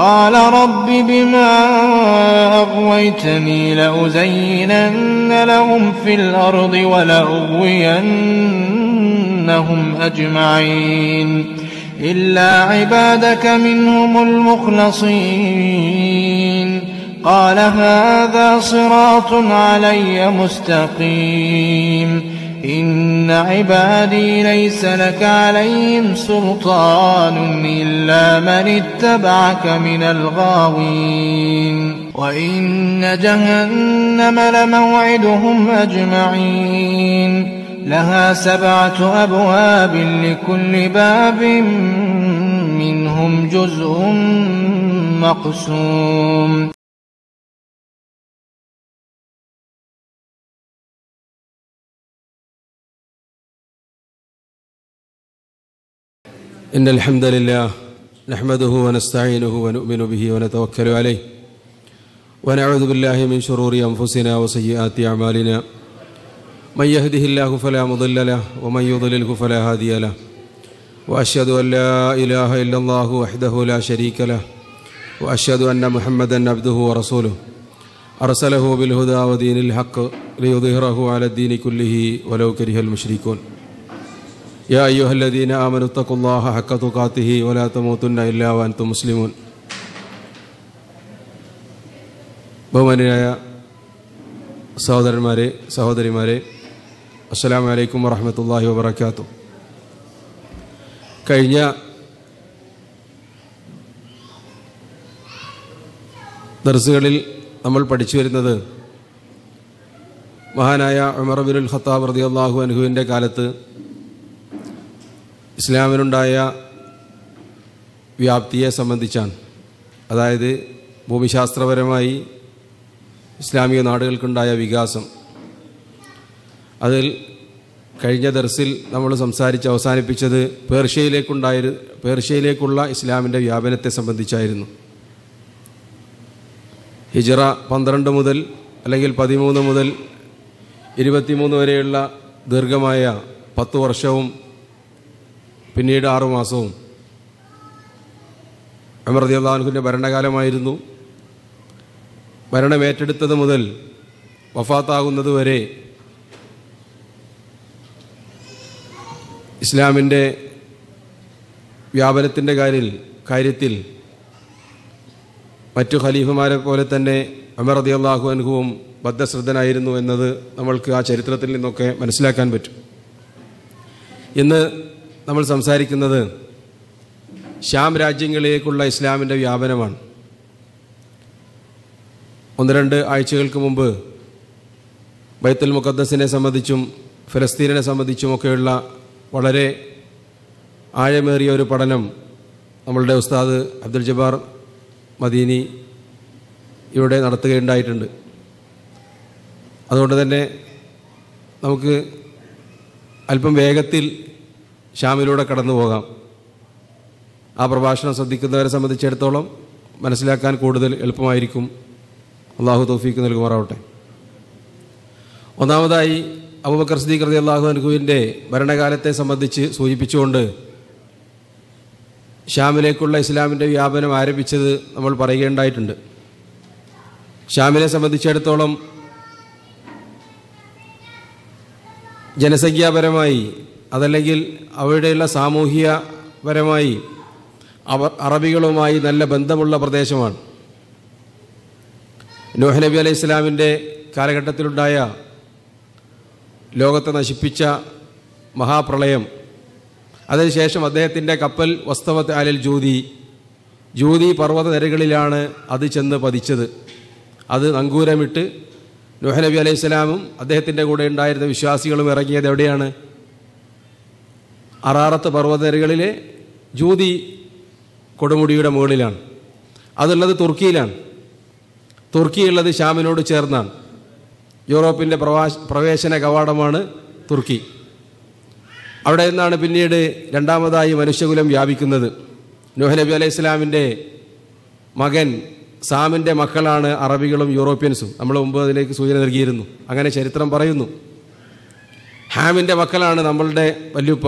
قال رب بما أغويتني لأزينن لهم في الأرض ولأغوينهم أجمعين إلا عبادك منهم المخلصين قال هذا صراط علي مستقيم إن عبادي ليس لك عليهم سلطان إلا من اتبعك من الغاوين وإن جهنم لموعدهم أجمعين لها سبعة أبواب لكل باب منهم جزء مقسوم إن الحمد لله نحمده ونستعينه ونؤمن به ونتوكل عليه ونعوذ بالله من شرور أنفسنا وسيئات أعمالنا من يهده الله فلا مضل له ومن يضلله فلا هادي له وأشهد أن لا إله إلا الله وحده لا شريك له وأشهد أن محمدا عبده ورسوله أرسله بالهدى ودين الحق ليظهره على الدين كله ولو كره المشركون يا أيها الذين آمنوا اتقوا الله حق تقاته ولا تموتن إلا وأنتم مسلمون ബഹുമാനായ സഹോദരന്മാരെ സഹോദരിമാരെ അസ്സാം വലൈക്കും വറഹമത്തല്ലാഹി വബർക്കാത്തു കഴിഞ്ഞ ദർസുകളിൽ നമ്മൾ പഠിച്ചു വരുന്നത് മഹാനായ ഉമർ ബിൻ ഖത്താബ് റതി അള്ളാഹു അനുഹുവിൻ്റെ കാലത്ത് ഇസ്ലാമിനുണ്ടായ വ്യാപ്തിയെ സംബന്ധിച്ചാണ് അതായത് ഭൂമിശാസ്ത്രപരമായി ഇസ്ലാമിക നാടുകൾക്കുണ്ടായ വികാസം അതിൽ കഴിഞ്ഞ ദർസിൽ നമ്മൾ സംസാരിച്ച് അവസാനിപ്പിച്ചത് പേർഷ്യയിലേക്കുണ്ടായ പേർഷ്യയിലേക്കുള്ള ഇസ്ലാമിൻ്റെ വ്യാപനത്തെ സംബന്ധിച്ചായിരുന്നു ഹിജറ പന്ത്രണ്ട് മുതൽ അല്ലെങ്കിൽ പതിമൂന്ന് മുതൽ ഇരുപത്തിമൂന്ന് വരെയുള്ള ദീർഘമായ പത്ത് വർഷവും പിന്നീട് ആറുമാസവും അള്ളാഹുവിൻ്റെ ഭരണകാലമായിരുന്നു ഭരണമേറ്റെടുത്തത് മുതൽ വഫാത്താകുന്നത് വരെ ഇസ്ലാമിൻ്റെ വ്യാപനത്തിൻ്റെ കാര്യത്തിൽ കാര്യത്തിൽ മറ്റു ഖലീഫുമാരെ പോലെ തന്നെ അമർ അള്ളാഹു അനുഭവം ബദ്ധശ്രദ്ധനായിരുന്നു എന്നത് നമ്മൾക്ക് ആ ചരിത്രത്തിൽ നിന്നൊക്കെ മനസ്സിലാക്കാൻ പറ്റും ഇന്ന് നമ്മൾ സംസാരിക്കുന്നത് ശ്യാം രാജ്യങ്ങളിലേക്കുള്ള ഇസ്ലാമിൻ്റെ വ്യാപനമാണ് ഒന്ന് രണ്ട് ആഴ്ചകൾക്ക് മുമ്പ് ബൈത്തുൽ മുഖദ്ദസിനെ സംബന്ധിച്ചും ഫലസ്തീനെ സംബന്ധിച്ചുമൊക്കെയുള്ള വളരെ ആഴമേറിയ ഒരു പഠനം നമ്മളുടെ ഉസ്താദ് അബ്ദുൽ ജബാർ മദീനി ഇവിടെ നടത്തുകയുണ്ടായിട്ടുണ്ട് അതുകൊണ്ട് തന്നെ നമുക്ക് അല്പം വേഗത്തിൽ ഷാമിലൂടെ കടന്നു പോകാം ആ പ്രഭാഷണം ശ്രദ്ധിക്കുന്നവരെ സംബന്ധിച്ചിടത്തോളം മനസ്സിലാക്കാൻ കൂടുതൽ എളുപ്പമായിരിക്കും അള്ളാഹു തോഫീക്ക് നൽകുമാറാവട്ടെ ഒന്നാമതായി അബുബക്കർ സദീഖ് റതി അള്ളാഹു അനുഹുവിൻ്റെ ഭരണകാലത്തെ സംബന്ധിച്ച് സൂചിപ്പിച്ചുകൊണ്ട് ഷ്യാമിലേക്കുള്ള ഇസ്ലാമിൻ്റെ വ്യാപനം ആരംഭിച്ചത് നമ്മൾ പറയുകയുണ്ടായിട്ടുണ്ട് ഷ്യാമിനെ സംബന്ധിച്ചിടത്തോളം ജനസംഖ്യാപരമായി അതല്ലെങ്കിൽ അവിടെയുള്ള സാമൂഹികപരമായി അവർ അറബികളുമായി നല്ല ബന്ധമുള്ള പ്രദേശമാണ് നോഹ് നബി അലൈഹി ഇസ്ലാമിൻ്റെ കാലഘട്ടത്തിലുണ്ടായ ലോകത്തെ നശിപ്പിച്ച മഹാപ്രളയം അതിനുശേഷം അദ്ദേഹത്തിൻ്റെ കപ്പൽ വസ്തവത്ത് അലൽ ജൂതി ജൂതി പർവ്വത നിരകളിലാണ് അത് ചെന്ന് പതിച്ചത് അത് നങ്കൂരമിട്ട് നോഹ് നബി അലൈഹി ഇസ്ലാമും അദ്ദേഹത്തിൻ്റെ കൂടെ ഉണ്ടായിരുന്ന വിശ്വാസികളും ഇറങ്ങിയത് എവിടെയാണ് അറാറത്ത് പർവ്വതരകളിലെ ജ്യൂതി കൊടുമുടിയുടെ മുകളിലാണ് അതുള്ളത് തുർക്കിയിലാണ് തുർക്കിയുള്ളത് ഷാമിനോട് ചേർന്നാണ് യൂറോപ്പിൻ്റെ പ്രവാശ പ്രവേശന കവാടമാണ് തുർക്കി അവിടെ നിന്നാണ് പിന്നീട് രണ്ടാമതായി മനുഷ്യകുലം വ്യാപിക്കുന്നത് നോഹ നബി അലൈഹി ഇസ്ലാമിൻ്റെ മകൻ സാമിൻ്റെ മക്കളാണ് അറബികളും യൂറോപ്യൻസും നമ്മൾ മുമ്പ് അതിലേക്ക് സൂചന നൽകിയിരുന്നു അങ്ങനെ ചരിത്രം പറയുന്നു ഹാമിൻ്റെ മക്കളാണ് നമ്മളുടെ വല്യുപ്പ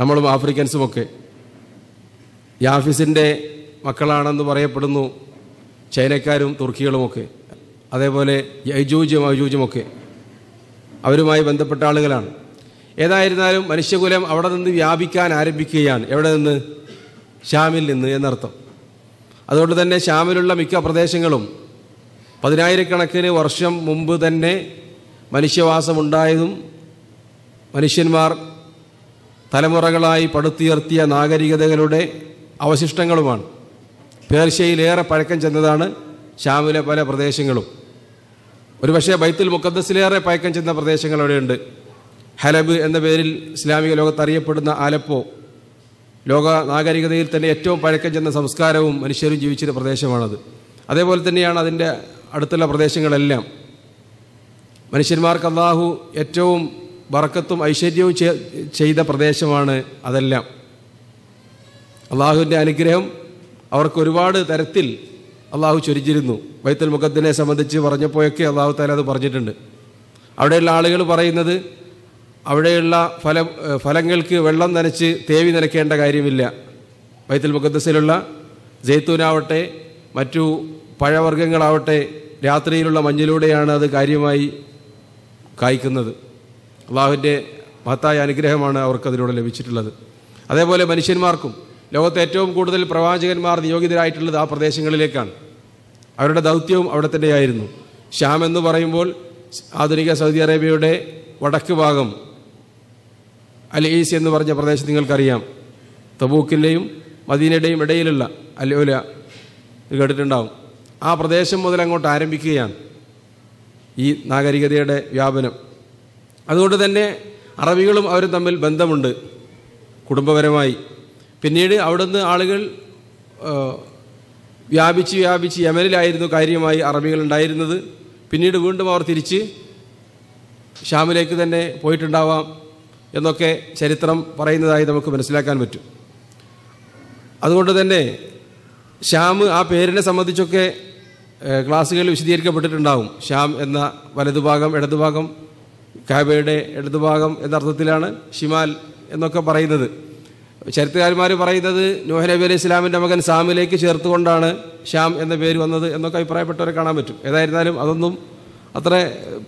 നമ്മളും ആഫ്രിക്കൻസും ഒക്കെ യാഫിസിൻ്റെ മക്കളാണെന്ന് പറയപ്പെടുന്നു ചൈനക്കാരും തുർക്കികളുമൊക്കെ അതേപോലെ ഐജൂജ്യം ഐജൂജ്യമൊക്കെ അവരുമായി ബന്ധപ്പെട്ട ആളുകളാണ് ഏതായിരുന്നാലും മനുഷ്യകുലം അവിടെ നിന്ന് വ്യാപിക്കാൻ ആരംഭിക്കുകയാണ് എവിടെ നിന്ന് ഷ്യാമിൽ നിന്ന് എന്നർത്ഥം അതുകൊണ്ട് തന്നെ ഷ്യാമിലുള്ള മിക്ക പ്രദേശങ്ങളും പതിനായിരക്കണക്കിന് വർഷം മുമ്പ് തന്നെ മനുഷ്യവാസമുണ്ടായതും മനുഷ്യന്മാർ തലമുറകളായി പടുത്തുയർത്തിയ നാഗരികതകളുടെ അവശിഷ്ടങ്ങളുമാണ് പേർഷ്യയിലേറെ പഴക്കം ചെന്നതാണ് ഷാമിലെ പല പ്രദേശങ്ങളും ഒരുപക്ഷെ ബൈത്തുൽ മുക്കദ്സിലേറെ പഴക്കം ചെന്ന പ്രദേശങ്ങൾ അവിടെയുണ്ട് ഹലബ് എന്ന പേരിൽ ഇസ്ലാമിക ലോകത്ത് അറിയപ്പെടുന്ന ആലപ്പോ ലോക നാഗരികതയിൽ തന്നെ ഏറ്റവും പഴക്കം ചെന്ന സംസ്കാരവും മനുഷ്യരും ജീവിച്ചിരുന്ന പ്രദേശമാണത് അതേപോലെ തന്നെയാണ് അതിൻ്റെ അടുത്തുള്ള പ്രദേശങ്ങളെല്ലാം മനുഷ്യന്മാർക്ക് അള്ളാഹു ഏറ്റവും വറക്കത്തും ഐശ്വര്യവും ചെയ്ത പ്രദേശമാണ് അതെല്ലാം അള്ളാഹുവിൻ്റെ അനുഗ്രഹം അവർക്ക് ഒരുപാട് തരത്തിൽ അള്ളാഹു ചൊരിച്ചിരുന്നു വൈത്തൽ മുഖത്തിനെ സംബന്ധിച്ച് പറഞ്ഞപ്പോഴൊക്കെ അള്ളാഹു താല അത് പറഞ്ഞിട്ടുണ്ട് അവിടെയുള്ള ആളുകൾ പറയുന്നത് അവിടെയുള്ള ഫല ഫലങ്ങൾക്ക് വെള്ളം നനച്ച് തേവി നനയ്ക്കേണ്ട കാര്യമില്ല വൈത്തൽ മുഖദ്സിലുള്ള ജയ്ത്തൂനാവട്ടെ മറ്റു പഴവർഗ്ഗങ്ങളാവട്ടെ രാത്രിയിലുള്ള മഞ്ഞിലൂടെയാണ് അത് കാര്യമായി കായ്ക്കുന്നത് അള്ളാഹുവിൻ്റെ മഹത്തായ അനുഗ്രഹമാണ് അവർക്കതിലൂടെ ലഭിച്ചിട്ടുള്ളത് അതേപോലെ മനുഷ്യന്മാർക്കും ലോകത്തെ ഏറ്റവും കൂടുതൽ പ്രവാചകന്മാർ നിയോഗിതരായിട്ടുള്ളത് ആ പ്രദേശങ്ങളിലേക്കാണ് അവരുടെ ദൗത്യവും അവിടെ തന്നെയായിരുന്നു ഷ്യാം എന്ന് പറയുമ്പോൾ ആധുനിക സൗദി അറേബ്യയുടെ വടക്ക് ഭാഗം അൽ ഈസ് എന്ന് പറഞ്ഞ പ്രദേശം നിങ്ങൾക്കറിയാം തബൂക്കിൻ്റെയും മദീനയുടെയും ഇടയിലുള്ള അല്ലോല കേട്ടിട്ടുണ്ടാവും ആ പ്രദേശം മുതൽ അങ്ങോട്ട് ആരംഭിക്കുകയാണ് ഈ നാഗരികതയുടെ വ്യാപനം അതുകൊണ്ട് തന്നെ അറബികളും അവരും തമ്മിൽ ബന്ധമുണ്ട് കുടുംബപരമായി പിന്നീട് അവിടുന്ന് ആളുകൾ വ്യാപിച്ച് വ്യാപിച്ച് യമനിലായിരുന്നു കാര്യമായി അറബികൾ ഉണ്ടായിരുന്നത് പിന്നീട് വീണ്ടും അവർ തിരിച്ച് ഷാമിലേക്ക് തന്നെ പോയിട്ടുണ്ടാവാം എന്നൊക്കെ ചരിത്രം പറയുന്നതായി നമുക്ക് മനസ്സിലാക്കാൻ പറ്റും അതുകൊണ്ട് തന്നെ ഷ്യാം ആ പേരിനെ സംബന്ധിച്ചൊക്കെ ക്ലാസ്സുകളിൽ വിശദീകരിക്കപ്പെട്ടിട്ടുണ്ടാവും ഷ്യാം എന്ന വലതുഭാഗം ഇടതുഭാഗം കാബയുടെ ഇടതുഭാഗം എന്നർത്ഥത്തിലാണ് ഷിമാൽ എന്നൊക്കെ പറയുന്നത് ചരിത്രകാരന്മാർ പറയുന്നത് നോഹ നബി അലൈഹി ഇസ്ലാമിൻ്റെ മകൻ സാമിലേക്ക് ചേർത്തുകൊണ്ടാണ് ഷ്യാം എന്ന പേര് വന്നത് എന്നൊക്കെ അഭിപ്രായപ്പെട്ടവരെ കാണാൻ പറ്റും ഏതായിരുന്നാലും അതൊന്നും അത്ര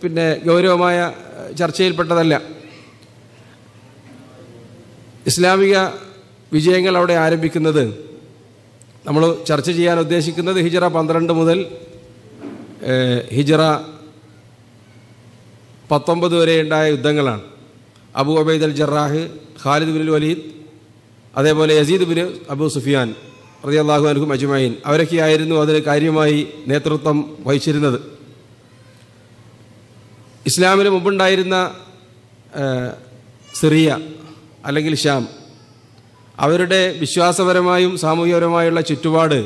പിന്നെ ഗൗരവമായ ചർച്ചയിൽപ്പെട്ടതല്ല ഇസ്ലാമിക വിജയങ്ങൾ അവിടെ ആരംഭിക്കുന്നത് നമ്മൾ ചർച്ച ചെയ്യാൻ ഉദ്ദേശിക്കുന്നത് ഹിജറ പന്ത്രണ്ട് മുതൽ ഹിജറ പത്തൊമ്പത് വരെ ഉണ്ടായ യുദ്ധങ്ങളാണ് Abu Obaid al Jarrah Khalid bin Walid അതേപോലെ യസീദ് ബിൻ അബു സുഫിയാൻ അള്ളാഹു അനഹും അജ്മൈൻ അവരൊക്കെയായിരുന്നു അതിന് കാര്യമായി നേതൃത്വം വഹിച്ചിരുന്നത് ഇസ്ലാമിന് മുമ്പുണ്ടായിരുന്ന സിറിയ അല്ലെങ്കിൽ ഷ്യാം അവരുടെ വിശ്വാസപരമായും സാമൂഹികപരമായുള്ള ചുറ്റുപാട്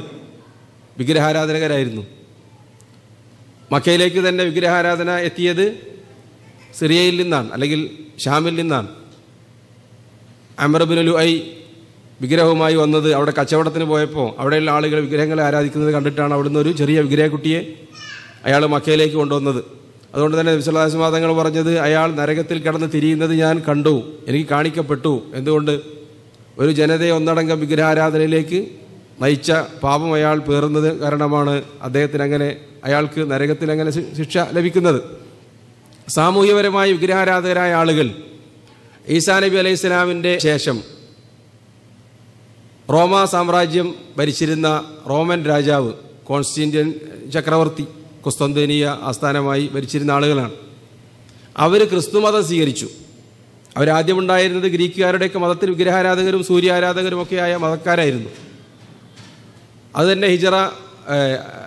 വിഗ്രഹാരാധനകരായിരുന്നു മക്കയിലേക്ക് തന്നെ വിഗ്രഹാരാധന എത്തിയത് സിറിയയിൽ നിന്നാണ് അല്ലെങ്കിൽ ഷാമിൽ നിന്നാണ് അമറബിനു ഐ വിഗ്രഹവുമായി വന്നത് അവിടെ കച്ചവടത്തിന് പോയപ്പോൾ അവിടെയുള്ള ആളുകൾ വിഗ്രഹങ്ങളെ ആരാധിക്കുന്നത് കണ്ടിട്ടാണ് അവിടുന്ന് ഒരു ചെറിയ വിഗ്രഹക്കുട്ടിയെ അയാൾ മക്കയിലേക്ക് കൊണ്ടുവന്നത് അതുകൊണ്ട് തന്നെ വിശ്വലാസിമാ തങ്ങൾ പറഞ്ഞത് അയാൾ നരകത്തിൽ കിടന്ന് തിരിയുന്നത് ഞാൻ കണ്ടു എനിക്ക് കാണിക്കപ്പെട്ടു എന്തുകൊണ്ട് ഒരു ജനതയെ ഒന്നടങ്കം വിഗ്രഹാരാധനയിലേക്ക് നയിച്ച പാപം അയാൾ പേറുന്നത് കാരണമാണ് അദ്ദേഹത്തിന് അങ്ങനെ അയാൾക്ക് നരകത്തിൽ അങ്ങനെ ശിക്ഷ ലഭിക്കുന്നത് സാമൂഹ്യപരമായ വിഗ്രഹാരാധകരായ ആളുകൾ ഈസാ നബി അലൈഹി സ്വലാമിൻ്റെ ശേഷം റോമ സാമ്രാജ്യം ഭരിച്ചിരുന്ന റോമൻ രാജാവ് കോൺസ്റ്റന്റീൻ ചക്രവർത്തി കുസ്തന്തനീയ ആസ്ഥാനമായി ഭരിച്ചിരുന്ന ആളുകളാണ് അവർ ക്രിസ്തുമതം സ്വീകരിച്ചു അവരാദ്യമുണ്ടായിരുന്നത് ഗ്രീക്കുകാരുടെയൊക്കെ മതത്തിൽ വിഗ്രഹാരാധകരും സൂര്യാരാധകരും ഒക്കെയായ മതക്കാരായിരുന്നു അതുതന്നെ ഹിജറ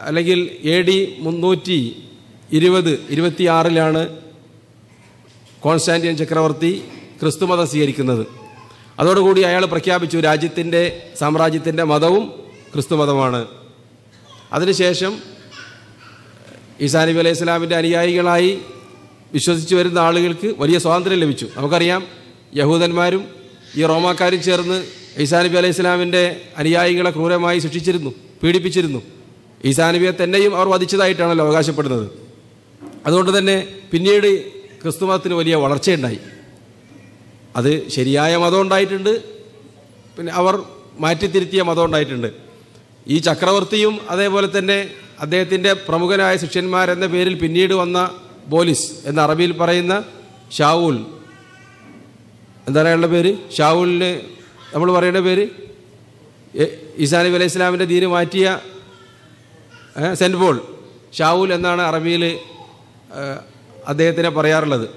അല്ലെങ്കിൽ എ ഡി മുന്നൂറ്റി ഇരുപത് ഇരുപത്തിയാറിലാണ് കോൺസ്റ്റാൻറ്റിയൻ ചക്രവർത്തി ക്രിസ്തുമതം സ്വീകരിക്കുന്നത് അതോടുകൂടി അയാൾ പ്രഖ്യാപിച്ചു രാജ്യത്തിൻ്റെ സാമ്രാജ്യത്തിൻ്റെ മതവും ക്രിസ്തുമതമാണ് അതിനുശേഷം ഈസാ നബി അലൈഹി ഇസ്ലാമിൻ്റെ അനുയായികളായി വിശ്വസിച്ച് വരുന്ന ആളുകൾക്ക് വലിയ സ്വാതന്ത്ര്യം ലഭിച്ചു നമുക്കറിയാം യഹൂദന്മാരും ഈ റോമാക്കാരും ചേർന്ന് ഈസാ നബി അലൈഹി ഇസ്ലാമിൻ്റെ അനുയായികളെ ക്രൂരമായി ശിക്ഷിച്ചിരുന്നു പീഡിപ്പിച്ചിരുന്നു ഈസാ നബിയെ തന്നെയും അവർ വധിച്ചതായിട്ടാണല്ലോ അവകാശപ്പെടുന്നത് അതുകൊണ്ട് തന്നെ പിന്നീട് ക്രിസ്തുമതത്തിന് വലിയ വളർച്ചയുണ്ടായി അത് ശരിയായ മതം ഉണ്ടായിട്ടുണ്ട് പിന്നെ അവർ മാറ്റിത്തിരുത്തിയ മതം ഉണ്ടായിട്ടുണ്ട് ഈ ചക്രവർത്തിയും അതേപോലെ തന്നെ അദ്ദേഹത്തിൻ്റെ പ്രമുഖനായ ശിഷ്യന്മാരെന്ന പേരിൽ പിന്നീട് വന്ന പോലീസ് എന്ന അറബിയിൽ പറയുന്ന ഷാവുൽ എന്താണ് അയാളുടെ പേര് ഷാവുലിന് നമ്മൾ പറയേണ്ട പേര് ഈസാ നബി അലൈഹി ഇസ്ലാമിൻ്റെ ദീന് മാറ്റിയ സെൻറ്റ് പോൾ ഷാവുൽ എന്നാണ് അറബിയിൽ അദ്ദേഹത്തിനെ പറയാറുള്ളത്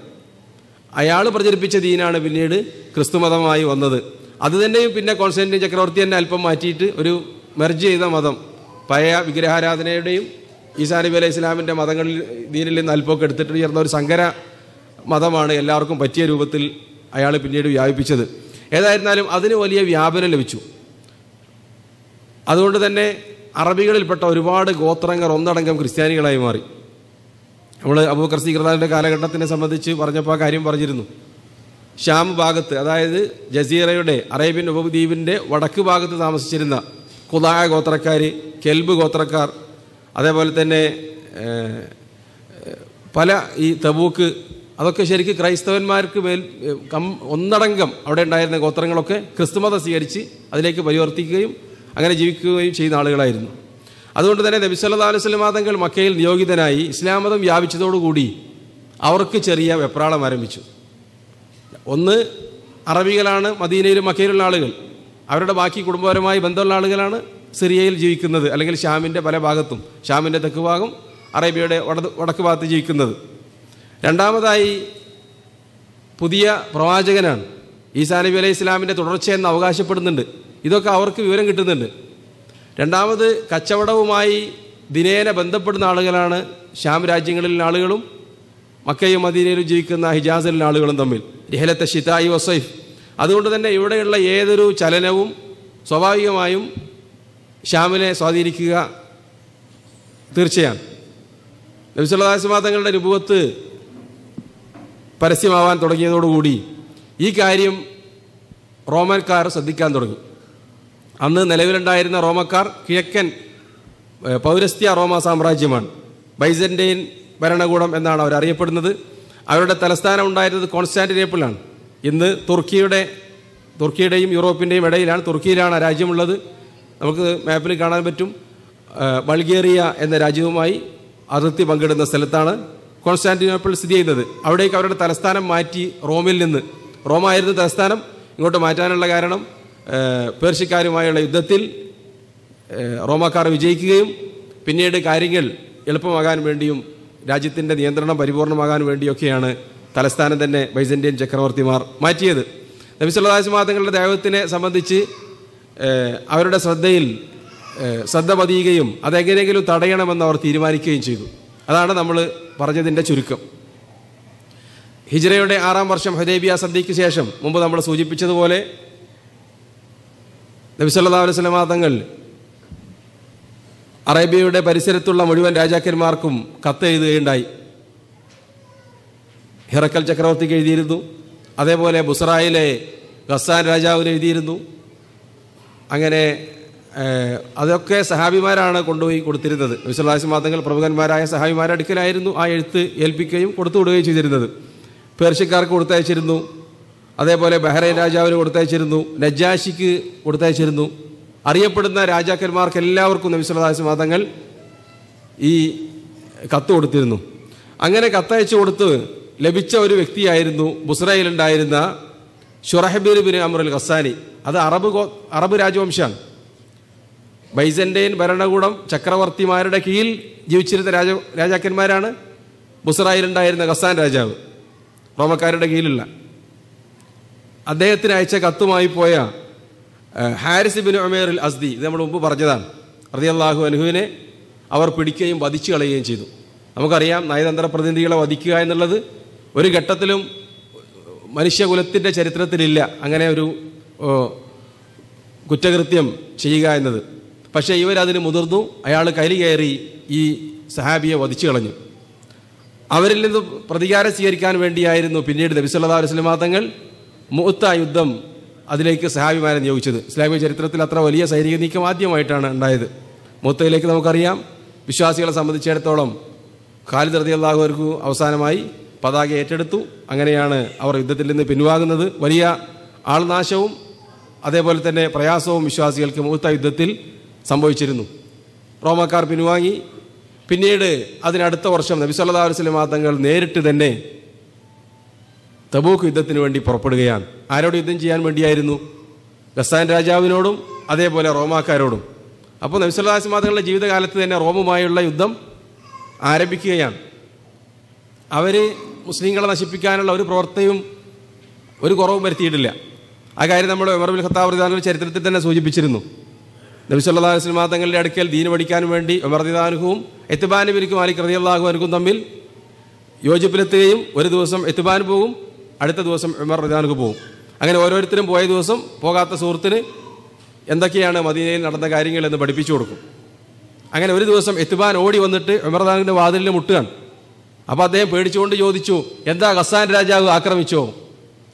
അയാൾ പ്രചരിപ്പിച്ച ദീനാണ് പിന്നീട് ക്രിസ്തുമതമായി വന്നത് അത് തന്നെയും പിന്നെ കോൺസ്റ്റന്റീൻ ചക്രവർത്തി തന്നെ അല്പം മാറ്റിയിട്ട് ഒരു മെർജ് ചെയ്ത മതം പഴയ വിഗ്രഹാരാധനയുടെയും ഈസാ നബി അലൈഹി ഇസ്ലാമിൻ്റെ മതങ്ങളിൽ ദീനിൽ നിന്ന് അല്പമൊക്കെ എടുത്തിട്ട് ചേർന്ന ഒരു സങ്കര മതമാണ് എല്ലാവർക്കും പറ്റിയ രൂപത്തിൽ അയാൾ പിന്നീട് വ്യാപിപ്പിച്ചത് ഏതായിരുന്നാലും അതിന് വലിയ വ്യാപനം ലഭിച്ചു അതുകൊണ്ട് തന്നെ അറബികളിൽപ്പെട്ട ഒരുപാട് ഗോത്രങ്ങൾ ഒന്നടങ്കം ക്രിസ്ത്യാനികളായി മാറി നമ്മൾ അബൂബക്കർ സീകർദാറിൻ്റെ കാലഘട്ടത്തിനെ സംബന്ധിച്ച് പറഞ്ഞപ്പോൾ ആ കാര്യം പറഞ്ഞിരുന്നു ഷ്യാം ഭാഗത്ത് അതായത് ജസീറയുടെ അറേബ്യൻ ഉപദ്വീപിൻ്റെ വടക്ക് ഭാഗത്ത് താമസിച്ചിരുന്ന കുതായ ഗോത്രക്കാർ കെൽബ് ഗോത്രക്കാർ അതേപോലെ തന്നെ പല ഈ തബൂക്ക് അതൊക്കെ ശരിക്കും ക്രൈസ്തവന്മാർക്ക് മേൽ കം ഒന്നടങ്കം അവിടെ ഉണ്ടായിരുന്ന ഗോത്രങ്ങളൊക്കെ ക്രിസ്തുമത സ്വീകരിച്ച് അതിലേക്ക് പരിവർത്തിക്കുകയും അങ്ങനെ ജീവിക്കുകയും ചെയ്യുന്ന ആളുകളായിരുന്നു അതുകൊണ്ട് തന്നെ നബിസല്ലാ അലുസ്ലം തങ്ങൾ മക്കയിൽ നിയോഗിതനായി ഇസ്ലാം മതം വ്യാപിച്ചതോടുകൂടി അവർക്ക് ചെറിയ വെപ്രാളം ആരംഭിച്ചു ഒന്ന് അറബികളാണ് മദീനയിലും മക്കയിലുള്ള ആളുകൾ അവരുടെ ബാക്കി കുടുംബപരമായി ബന്ധമുള്ള ആളുകളാണ് സിറിയയിൽ ജീവിക്കുന്നത് അല്ലെങ്കിൽ ഷാമിൻ്റെ പല ഭാഗത്തും ഷാമിൻ്റെ തെക്ക് ഭാഗം അറേബ്യയുടെ വട വടക്ക് ഭാഗത്ത് ജീവിക്കുന്നത് രണ്ടാമതായി പുതിയ പ്രവാചകനാണ് ഈസാ നബി അലൈഹി ഇസ്ലാമിൻ്റെ തുടർച്ചയെന്ന് അവകാശപ്പെടുന്നുണ്ട് ഇതൊക്കെ അവർക്ക് വിവരം കിട്ടുന്നുണ്ട് രണ്ടാമത് കച്ചവടവുമായി ദിനേന ബന്ധപ്പെടുന്ന ആളുകളാണ് ശ്യാം രാജ്യങ്ങളിലെ ആളുകളും മക്കയും മദീനയിലും ജീവിക്കുന്ന ഹിജാസിലെ ആളുകളും തമ്മിൽ രഹലത്തെ ഷിതായി വസൈഫ് അതുകൊണ്ട് തന്നെ ഇവിടെയുള്ള ഏതൊരു ചലനവും സ്വാഭാവികമായും ശ്യാമിനെ സ്വാധീനിക്കുക തീർച്ചയാണ് നബിസുല്ലാസ്മാ തങ്ങളുടെ രൂപത്ത് പരസ്യമാവാൻ തുടങ്ങിയതോടുകൂടി ഈ കാര്യം റോമൻകാർ ശ്രദ്ധിക്കാൻ തുടങ്ങി അന്ന് നിലവിലുണ്ടായിരുന്ന റോമക്കാർ കിഴക്കൻ പൗരസ്ത്യ റോമ സാമ്രാജ്യമാണ് ബൈസന്റൈൻ ഭരണകൂടം എന്നാണ് അവരറിയപ്പെടുന്നത് അവരുടെ തലസ്ഥാനം ഉണ്ടായിരുന്നത് കോൺസ്റ്റാൻറ്റിനേപ്പിളാണ് ഇന്ന് തുർക്കിയുടെ തുർക്കിയുടെയും യൂറോപ്പിൻ്റെയും ഇടയിലാണ് തുർക്കിയിലാണ് രാജ്യമുള്ളത് നമുക്ക് മാപ്പിൽ കാണാൻ പറ്റും ബൾഗേറിയ എന്ന രാജ്യവുമായി അതിർത്തി പങ്കിടുന്ന സ്ഥലത്താണ് കോൺസ്റ്റാന്റിനോപ്പിൾ സ്ഥിതി ചെയ്യുന്നത് അവിടേക്ക് അവരുടെ തലസ്ഥാനം മാറ്റി റോമിൽ നിന്ന് റോമായിരുന്നു തലസ്ഥാനം ഇങ്ങോട്ട് മാറ്റാനുള്ള കാരണം പേർഷ്യക്കാരുമായുള്ള യുദ്ധത്തിൽ റോമാക്കാർ വിജയിക്കുകയും പിന്നീട് കാര്യങ്ങൾ എളുപ്പമാകാൻ വേണ്ടിയും രാജ്യത്തിൻ്റെ നിയന്ത്രണം പരിപൂർണമാകാൻ വേണ്ടിയൊക്കെയാണ് തലസ്ഥാനം തന്നെ ബൈസന്റിയൻ ചക്രവർത്തിമാർ മാറ്റിയത് നബിസുല്ലാസ് തങ്ങളുടെ ദൈവത്തിനെ സംബന്ധിച്ച് അവരുടെ ശ്രദ്ധയിൽ ശ്രദ്ധ പതിയുകയും അതെങ്ങനെയെങ്കിലും തടയണമെന്ന് അവർ തീരുമാനിക്കുകയും ചെയ്തു അതാണ് നമ്മൾ പറഞ്ഞതിൻ്റെ ചുരുക്കം ഹിജറയുടെ ആറാം വർഷം ഹുദൈബിയ സന്ധിക്ക് ശേഷം മുമ്പ് നമ്മൾ സൂചിപ്പിച്ചതുപോലെ നബിസല്ലാ അലൈവലമാ തങ്ങൾ അറേബ്യയുടെ പരിസരത്തുള്ള മുഴുവൻ രാജാക്കന്മാർക്കും കത്ത് എഴുതുകയുണ്ടായി ഹിറക്കൽ ചക്രവർത്തിക്ക് എഴുതിയിരുന്നു അതേപോലെ ബുസറായിലെ ഖസാൻ രാജാവിന് എഴുതിയിരുന്നു അങ്ങനെ അതൊക്കെ സഹാബിമാരാണ് കൊണ്ടുപോയി കൊടുത്തിരുന്നത് മാതങ്ങൾ പ്രമുഖന്മാരായ സഹാബിമാരുടെ അടുക്കലായിരുന്നു ആ എഴുത്ത് ഏൽപ്പിക്കുകയും കൊടുത്തു വിടുകയും ചെയ്തിരുന്നത് പേർഷ്യക്കാർക്ക് കൊടുത്തയച്ചിരുന്നു അതേപോലെ ബഹ്റൈൻ രാജാവിന് കൊടുത്തയച്ചിരുന്നു നജാഷിക്ക് കൊടുത്തയച്ചിരുന്നു അറിയപ്പെടുന്ന രാജാക്കന്മാർക്ക് എല്ലാവർക്കും നബിസ്വലാസ് മതങ്ങൾ ഈ കത്ത് കൊടുത്തിരുന്നു അങ്ങനെ കത്തയച്ചു കൊടുത്ത് ലഭിച്ച ഒരു വ്യക്തിയായിരുന്നു ബുസ്രയിലുണ്ടായിരുന്ന ഷുറഹബീർ ബിൻ അൽ ഖസാനി അത് അറബ് അറബ് രാജവംശമാണ് ബൈസൻ്റെ ഭരണകൂടം ചക്രവർത്തിമാരുടെ കീഴിൽ ജീവിച്ചിരുന്ന രാജ രാജാക്കന്മാരാണ് ബുസ്രായിലുണ്ടായിരുന്ന ഖസാൻ രാജാവ് റോമക്കാരുടെ കീഴിലുള്ള അദ്ദേഹത്തിന് അയച്ച കത്തുമായി പോയ Haris bin Umair al Azdi ഇത് നമ്മൾ മുമ്പ് പറഞ്ഞതാണ് അള്ളാഹു അനുഹുവിനെ അവർ പിടിക്കുകയും വധിച്ചു കളയുകയും ചെയ്തു നമുക്കറിയാം നയതന്ത്ര പ്രതിനിധികളെ വധിക്കുക എന്നുള്ളത് ഒരു ഘട്ടത്തിലും മനുഷ്യകുലത്തിൻ്റെ ചരിത്രത്തിലില്ല അങ്ങനെ ഒരു കുറ്റകൃത്യം ചെയ്യുക എന്നത് പക്ഷേ ഇവരതിന് മുതിർന്നു അയാൾ കരി കയറി ഈ സഹാബിയെ വധിച്ചു കളഞ്ഞു അവരിൽ നിന്ന് പ്രതികാരം സ്വീകരിക്കാൻ വേണ്ടിയായിരുന്നു പിന്നീട് നബിസ്വല്ലാ വസ്ലമാ തങ്ങൾ മുത്ത യുദ്ധം അതിലേക്ക് സഹാബിമാരെ നിയോഗിച്ചത് ഇസ്ലാമിക ചരിത്രത്തിൽ അത്ര വലിയ സൈനിക നീക്കം ആദ്യമായിട്ടാണ് ഉണ്ടായത് മുത്തയിലേക്ക് നമുക്കറിയാം വിശ്വാസികളെ സംബന്ധിച്ചിടത്തോളം ഖാലിദ് റതി അള്ളാഹുവർക്ക് അവസാനമായി പതാക ഏറ്റെടുത്തു അങ്ങനെയാണ് അവർ യുദ്ധത്തിൽ നിന്ന് പിൻവാങ്ങുന്നത് വലിയ ആൾനാശവും അതേപോലെ തന്നെ പ്രയാസവും വിശ്വാസികൾക്ക് മൂത്ത യുദ്ധത്തിൽ സംഭവിച്ചിരുന്നു റോമക്കാർ പിൻവാങ്ങി പിന്നീട് അതിനടുത്ത വർഷം നബിസ്വല്ലാ അലുസ്ലം തങ്ങൾ നേരിട്ട് തന്നെ തബൂക്ക് യുദ്ധത്തിന് വേണ്ടി പുറപ്പെടുകയാണ് ആരോട് യുദ്ധം ചെയ്യാൻ വേണ്ടിയായിരുന്നു ഗസാൻ രാജാവിനോടും അതേപോലെ റോമാക്കാരോടും അപ്പോൾ നബിസ്വല്ലാസ് മാതകളുടെ ജീവിതകാലത്ത് തന്നെ റോമുമായുള്ള യുദ്ധം ആരംഭിക്കുകയാണ് അവർ മുസ്ലിങ്ങളെ നശിപ്പിക്കാനുള്ള ഒരു പ്രവർത്തിയും ഒരു കുറവും വരുത്തിയിട്ടില്ല ആ കാര്യം നമ്മൾ ഉമർബിൽ ഖത്താബ് റിദാനു ചരിത്രത്തിൽ തന്നെ സൂചിപ്പിച്ചിരുന്നു നബി സല്ലാ തങ്ങളുടെ അടുക്കൽ ദീന് പഠിക്കാൻ വേണ്ടി ഉമർ റിദാനുഹുവും എത്തുബാനുബിരിക്കും മാലിക് റതിയല്ലാഹു തമ്മിൽ യോജിപ്പിലെത്തുകയും ഒരു ദിവസം എത്തുബാൻ പോകും അടുത്ത ദിവസം ഉമർ റദാനക്ക് പോകും അങ്ങനെ ഓരോരുത്തരും പോയ ദിവസം പോകാത്ത സുഹൃത്തിന് എന്തൊക്കെയാണ് മദീനയിൽ നടന്ന കാര്യങ്ങൾ എന്ന് പഠിപ്പിച്ചു കൊടുക്കും അങ്ങനെ ഒരു ദിവസം എത്തുബാൻ ഓടി വന്നിട്ട് ഉമർ റദാനിൻ്റെ വാതിലിൽ മുട്ടുകയാണ് അപ്പോൾ അദ്ദേഹം പേടിച്ചുകൊണ്ട് ചോദിച്ചു എന്താ ഖസാൻ രാജാവ് ആക്രമിച്ചോ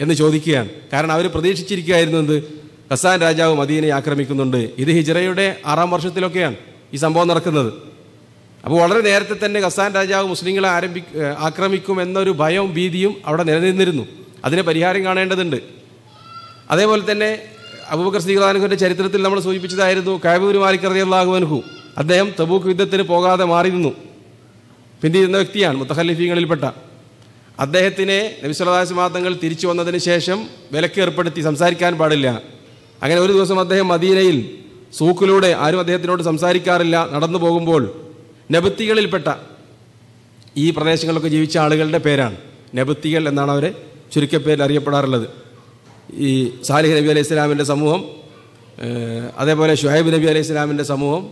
എന്ന് ചോദിക്കുകയാണ് കാരണം അവർ പ്രതീക്ഷിച്ചിരിക്കുകയായിരുന്നു എന്ത് ഖസാൻ രാജാവ് മദീനയെ ആക്രമിക്കുന്നുണ്ട് ഇത് ഹിജറയുടെ ആറാം വർഷത്തിലൊക്കെയാണ് ഈ സംഭവം നടക്കുന്നത് അപ്പോൾ വളരെ നേരത്തെ തന്നെ ഖസാൻ രാജാവ് മുസ്ലിങ്ങളെ ആരംഭി ആക്രമിക്കും എന്നൊരു ഭയവും ഭീതിയും അവിടെ നിലനിന്നിരുന്നു അതിന് പരിഹാരം കാണേണ്ടതുണ്ട് അതേപോലെ തന്നെ അബൂബക്കർ സീഖാനുഖിൻ്റെ ചരിത്രത്തിൽ നമ്മൾ സൂചിപ്പിച്ചതായിരുന്നു കാബൂരി മാലിക് റതിയുള്ളാഹുവൻഹു അദ്ദേഹം തബൂക്ക് യുദ്ധത്തിന് പോകാതെ മാറിയിരുന്നു പിന്തിരുന്ന വ്യക്തിയാണ് മുത്തഖലിഫീങ്ങളിൽപ്പെട്ട അദ്ദേഹത്തിനെ നബിസ്വലാസ് മാതങ്ങൾ തിരിച്ചു വന്നതിന് ശേഷം വിലക്ക് ഏർപ്പെടുത്തി സംസാരിക്കാൻ പാടില്ല അങ്ങനെ ഒരു ദിവസം അദ്ദേഹം മദീനയിൽ സൂക്കിലൂടെ ആരും അദ്ദേഹത്തിനോട് സംസാരിക്കാറില്ല നടന്നു പോകുമ്പോൾ നെബത്തികളിൽപ്പെട്ട ഈ പ്രദേശങ്ങളിലൊക്കെ ജീവിച്ച ആളുകളുടെ പേരാണ് നെബത്തികൾ എന്നാണ് അവരെ ചുരുക്കപ്പേരിൽ അറിയപ്പെടാറുള്ളത് ഈ സാലിഹ് നബി അലൈഹി ഇസ്ലാമിൻ്റെ സമൂഹം അതേപോലെ ഷുഹൈബ് നബി അലൈഹി ഇസ്ലാമിൻ്റെ സമൂഹം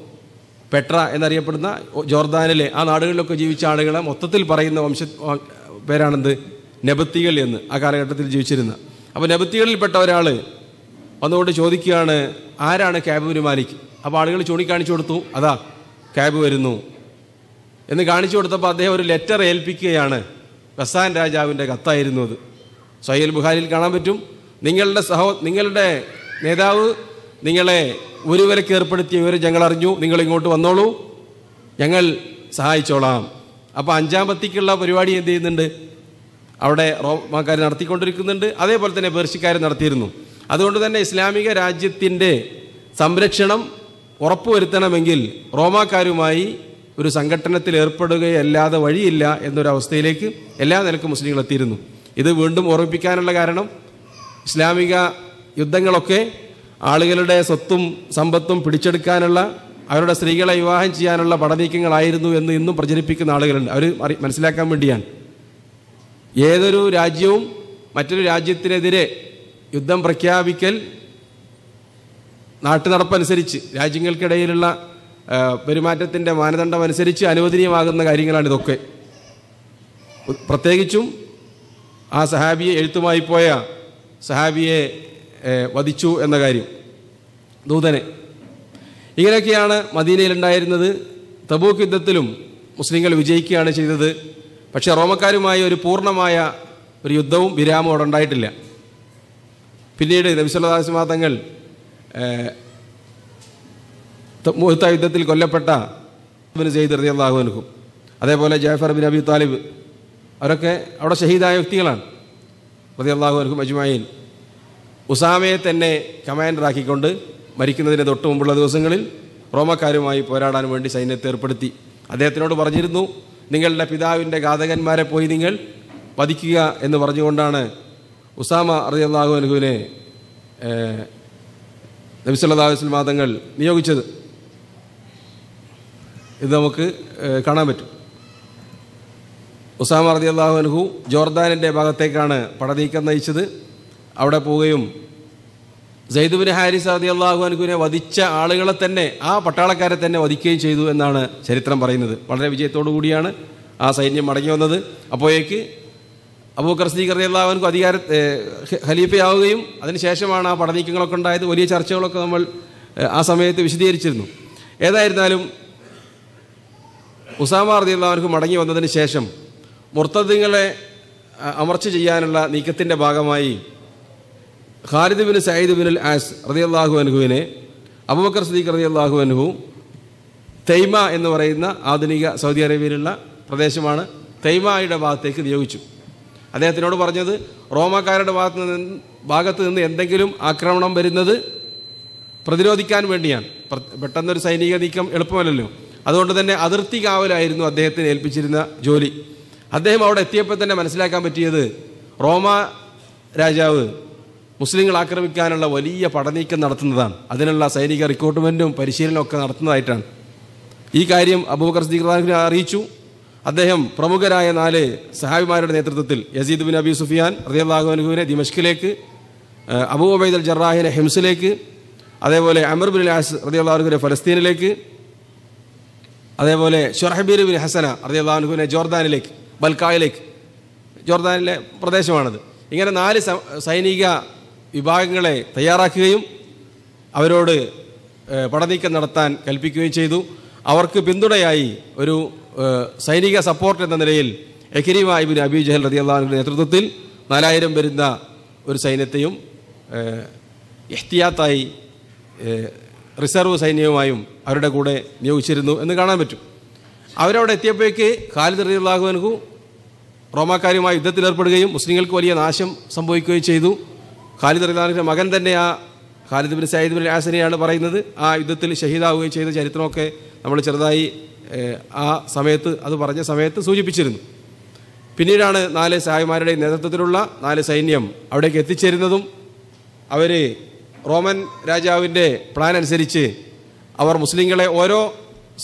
പെട്ര എന്നറിയപ്പെടുന്ന ജോർദാനിലെ ആ നാടുകളിലൊക്കെ ജീവിച്ച ആളുകളെ മൊത്തത്തിൽ പറയുന്ന വംശ പേരാണെന്ത് നെബത്തികൾ എന്ന് ആ കാലഘട്ടത്തിൽ ജീവിച്ചിരുന്ന അപ്പോൾ നബത്തികളിൽപ്പെട്ട ഒരാൾ ഒന്നുകൊണ്ട് ചോദിക്കുകയാണ് ആരാണ് ക്യാബ് ഒരു മാലിക് അപ്പോൾ ആളുകൾ ചൂണ്ടിക്കാണിച്ചു കൊടുത്തു അതാ ക്യാബ് വരുന്നു എന്ന് കാണിച്ചു കൊടുത്തപ്പോൾ അദ്ദേഹം ഒരു ലെറ്റർ ഏൽപ്പിക്കുകയാണ് ബസാൻ രാജാവിൻ്റെ കത്തായിരുന്നു അത് സയ്യൽ ബുഹാരിൽ കാണാൻ പറ്റും നിങ്ങളുടെ സഹോ നിങ്ങളുടെ നേതാവ് നിങ്ങളെ ഒരുവരക്ക് ഏർപ്പെടുത്തിയ വിവരം ഞങ്ങൾ അറിഞ്ഞു നിങ്ങൾ ഇങ്ങോട്ട് വന്നോളൂ ഞങ്ങൾ സഹായിച്ചോളാം അപ്പോൾ അഞ്ചാം പരിപാടി എന്ത് ചെയ്യുന്നുണ്ട് അവിടെ റോമാക്കാർ നടത്തിക്കൊണ്ടിരിക്കുന്നുണ്ട് അതേപോലെ തന്നെ പേർഷിക്കാർ നടത്തിയിരുന്നു അതുകൊണ്ട് തന്നെ ഇസ്ലാമിക രാജ്യത്തിൻ്റെ സംരക്ഷണം ഉറപ്പുവരുത്തണമെങ്കിൽ റോമാക്കാരുമായി ഒരു സംഘടനത്തിൽ ഏർപ്പെടുകയല്ലാതെ വഴിയില്ല എന്നൊരവസ്ഥയിലേക്ക് എല്ലാ നിലക്കും മുസ്ലിങ്ങൾ എത്തിയിരുന്നു ഇത് വീണ്ടും ഓർമ്മിപ്പിക്കാനുള്ള കാരണം ഇസ്ലാമിക യുദ്ധങ്ങളൊക്കെ ആളുകളുടെ സ്വത്തും സമ്പത്തും പിടിച്ചെടുക്കാനുള്ള അവരുടെ സ്ത്രീകളെ വിവാഹം ചെയ്യാനുള്ള പടനീക്കങ്ങളായിരുന്നു എന്ന് ഇന്നും പ്രചരിപ്പിക്കുന്ന ആളുകളുണ്ട് അവർ മനസ്സിലാക്കാൻ വേണ്ടിയാണ് ഏതൊരു രാജ്യവും മറ്റൊരു രാജ്യത്തിനെതിരെ യുദ്ധം പ്രഖ്യാപിക്കൽ നാട്ടു നടപ്പനുസരിച്ച് രാജ്യങ്ങൾക്കിടയിലുള്ള പെരുമാറ്റത്തിൻ്റെ മാനദണ്ഡം അനുസരിച്ച് അനുവദനീയമാകുന്ന കാര്യങ്ങളാണ് ഇതൊക്കെ പ്രത്യേകിച്ചും ആ സഹാബിയെ എഴുത്തുമായി പോയ സഹാബിയെ വധിച്ചു എന്ന കാര്യം ദൂതനെ ഇങ്ങനെയൊക്കെയാണ് മദീനയിലുണ്ടായിരുന്നത് തബൂക്ക് യുദ്ധത്തിലും മുസ്ലിങ്ങൾ വിജയിക്കുകയാണ് ചെയ്തത് പക്ഷേ റോമക്കാരുമായി ഒരു പൂർണ്ണമായ ഒരു യുദ്ധവും വിരാമവും അവിടെ ഉണ്ടായിട്ടില്ല പിന്നീട് നബിസ്വല്ലാസ്മാ തങ്ങൾ മുഹത്ത യുദ്ധത്തിൽ കൊല്ലപ്പെട്ട ചെയ്ത് റതിയല്ലാഹുവിനും അതേപോലെ ജയഫർ ബിൻ അബി താലിബ് അവരൊക്കെ അവിടെ ഷഹീദായ വ്യക്തികളാണ് റതിയല്ലാഹുവിനും അജ്മായിൻ ഉസാമയെ തന്നെ കമാൻഡറാക്കിക്കൊണ്ട് മരിക്കുന്നതിന് തൊട്ട് മുമ്പുള്ള ദിവസങ്ങളിൽ റോമക്കാരുമായി പോരാടാൻ വേണ്ടി സൈന്യത്തെ ഏർപ്പെടുത്തി അദ്ദേഹത്തിനോട് പറഞ്ഞിരുന്നു നിങ്ങളുടെ പിതാവിൻ്റെ ഘാതകന്മാരെ പോയി നിങ്ങൾ വധിക്കുക എന്ന് പറഞ്ഞുകൊണ്ടാണ് ഉസാമ അറിയാഹു അനുഹുവിനെ നബിസല്ലാ മാതങ്ങൾ നിയോഗിച്ചത് ഇത് നമുക്ക് കാണാൻ പറ്റും ഉസാമ അള്ളാഹു അനുഹു ജോർദാനിൻ്റെ ഭാഗത്തേക്കാണ് പടനീക്കം നയിച്ചത് അവിടെ പോവുകയും സൈദുബിൻ ഹാരിസ് അള്ളാഹു അനുഹുവിനെ വധിച്ച ആളുകളെ തന്നെ ആ പട്ടാളക്കാരെ തന്നെ വധിക്കുകയും ചെയ്തു എന്നാണ് ചരിത്രം പറയുന്നത് വളരെ വിജയത്തോടു കൂടിയാണ് ആ സൈന്യം മടങ്ങി വന്നത് അപ്പോഴേക്ക് അബൂക്കർ സീഖ് അള്ളാഹു അനുഹു അധികാര ഖലീഫയാവുകയും അതിനുശേഷമാണ് ആ പടനീക്കങ്ങളൊക്കെ ഉണ്ടായത് വലിയ ചർച്ചകളൊക്കെ നമ്മൾ ആ സമയത്ത് വിശദീകരിച്ചിരുന്നു ഏതായിരുന്നാലും ഉസാമ റതി മടങ്ങി വന്നതിന് ശേഷം മുർത്തദ്ദിങ്ങളെ അമർച്ച ചെയ്യാനുള്ള നീക്കത്തിൻ്റെ ഭാഗമായി Khalid bin Sayyid bin As റതി അള്ളാഹു അനുഹുവിനെ അബുബക്കർ സദീഖ് റതി അള്ളാഹു അനുഹു തെയ്മ എന്ന് പറയുന്ന ആധുനിക സൗദി അറേബ്യയിലുള്ള പ്രദേശമാണ് തെയ്മയുടെ ഭാഗത്തേക്ക് നിയോഗിച്ചു അദ്ദേഹത്തിനോട് പറഞ്ഞത് റോമാക്കാരുടെ ഭാഗത്ത് നിന്ന് ഭാഗത്ത് നിന്ന് എന്തെങ്കിലും ആക്രമണം വരുന്നത് പ്രതിരോധിക്കാൻ വേണ്ടിയാണ് പെട്ടെന്നൊരു സൈനിക നീക്കം എളുപ്പമല്ലല്ലോ അതുകൊണ്ട് തന്നെ അതിർത്തി കാവലായിരുന്നു അദ്ദേഹത്തിന് ഏൽപ്പിച്ചിരുന്ന ജോലി അദ്ദേഹം അവിടെ എത്തിയപ്പോൾ തന്നെ മനസ്സിലാക്കാൻ പറ്റിയത് റോമ രാജാവ് മുസ്ലിങ്ങൾ ആക്രമിക്കാനുള്ള വലിയ പടനീക്കം നടത്തുന്നതാണ് അതിനുള്ള സൈനിക റിക്രൂട്ട്മെൻറ്റും പരിശീലനവും ഒക്കെ നടത്തുന്നതായിട്ടാണ് ഈ കാര്യം അബൂബക്കർ സദീഖ്റാഖിനെ അറിയിച്ചു അദ്ദേഹം പ്രമുഖരായ നാല് സഹാബിമാരുടെ നേതൃത്വത്തിൽ യസീദ് ബിൻ അബി സുഫിയാൻ റദിയാഹുവിനെ ദിമഷ്കിലേക്ക് അബൂബൈദൽ ജറാഹിനെ ഹിംസിലേക്ക് അതേപോലെ അമർ ബിൻ ലാസ് റദിയാഹുവിനെ ഫലസ്തീനിലേക്ക് അതേപോലെ ഷുറഹബീർ ബിൻ ഹസന അറിയാനുഹുവിനെ ജോർദാനിലേക്ക് ബൽക്കായിലേക്ക് ജോർദാനിലെ പ്രദേശമാണത് ഇങ്ങനെ നാല് സൈനിക വിഭാഗങ്ങളെ തയ്യാറാക്കുകയും അവരോട് പടനീക്കം നടത്താൻ കൽപ്പിക്കുകയും ചെയ്തു അവർക്ക് പിന്തുണയായി ഒരു സൈനിക സപ്പോർട്ട് എന്ന നിലയിൽ എഖിരിമ ഇബിൻ അബി ജഹൽ റതി അള്ളാഹുവിൻ്റെ നേതൃത്വത്തിൽ നാലായിരം വരുന്ന ഒരു സൈന്യത്തെയും എഹ്തിയാത്തായി റിസർവ് സൈന്യവുമായും അവരുടെ കൂടെ നിയോഗിച്ചിരുന്നു എന്ന് കാണാൻ പറ്റും അവരവിടെ എത്തിയപ്പോഴേക്ക് ഖാലിദ് റഹ്ലാഹുവിനു റോമാക്കാരുമായി യുദ്ധത്തിലേർപ്പെടുകയും മുസ്ലിങ്ങൾക്ക് വലിയ നാശം സംഭവിക്കുകയും ചെയ്തു ഖാലിദ് റഹ്ലാഹിൻ്റെ മകൻ തന്നെ ആ ഖാലിദ് ബിൻ സയ്യിദ് ബിൻ ആസിനെയാണ് പറയുന്നത് ആ യുദ്ധത്തിൽ ഷഹീദാവുകയും ചെയ്ത ചരിത്രമൊക്കെ നമ്മൾ ചെറുതായി ആ സമയത്ത് അത് പറഞ്ഞ സമയത്ത് സൂചിപ്പിച്ചിരുന്നു പിന്നീടാണ് നാല് സായിമാരുടെ നേതൃത്വത്തിലുള്ള നാല് സൈന്യം അവിടേക്ക് എത്തിച്ചേരുന്നതും അവർ റോമൻ രാജാവിൻ്റെ പ്ലാൻ അനുസരിച്ച് അവർ മുസ്ലിങ്ങളെ ഓരോ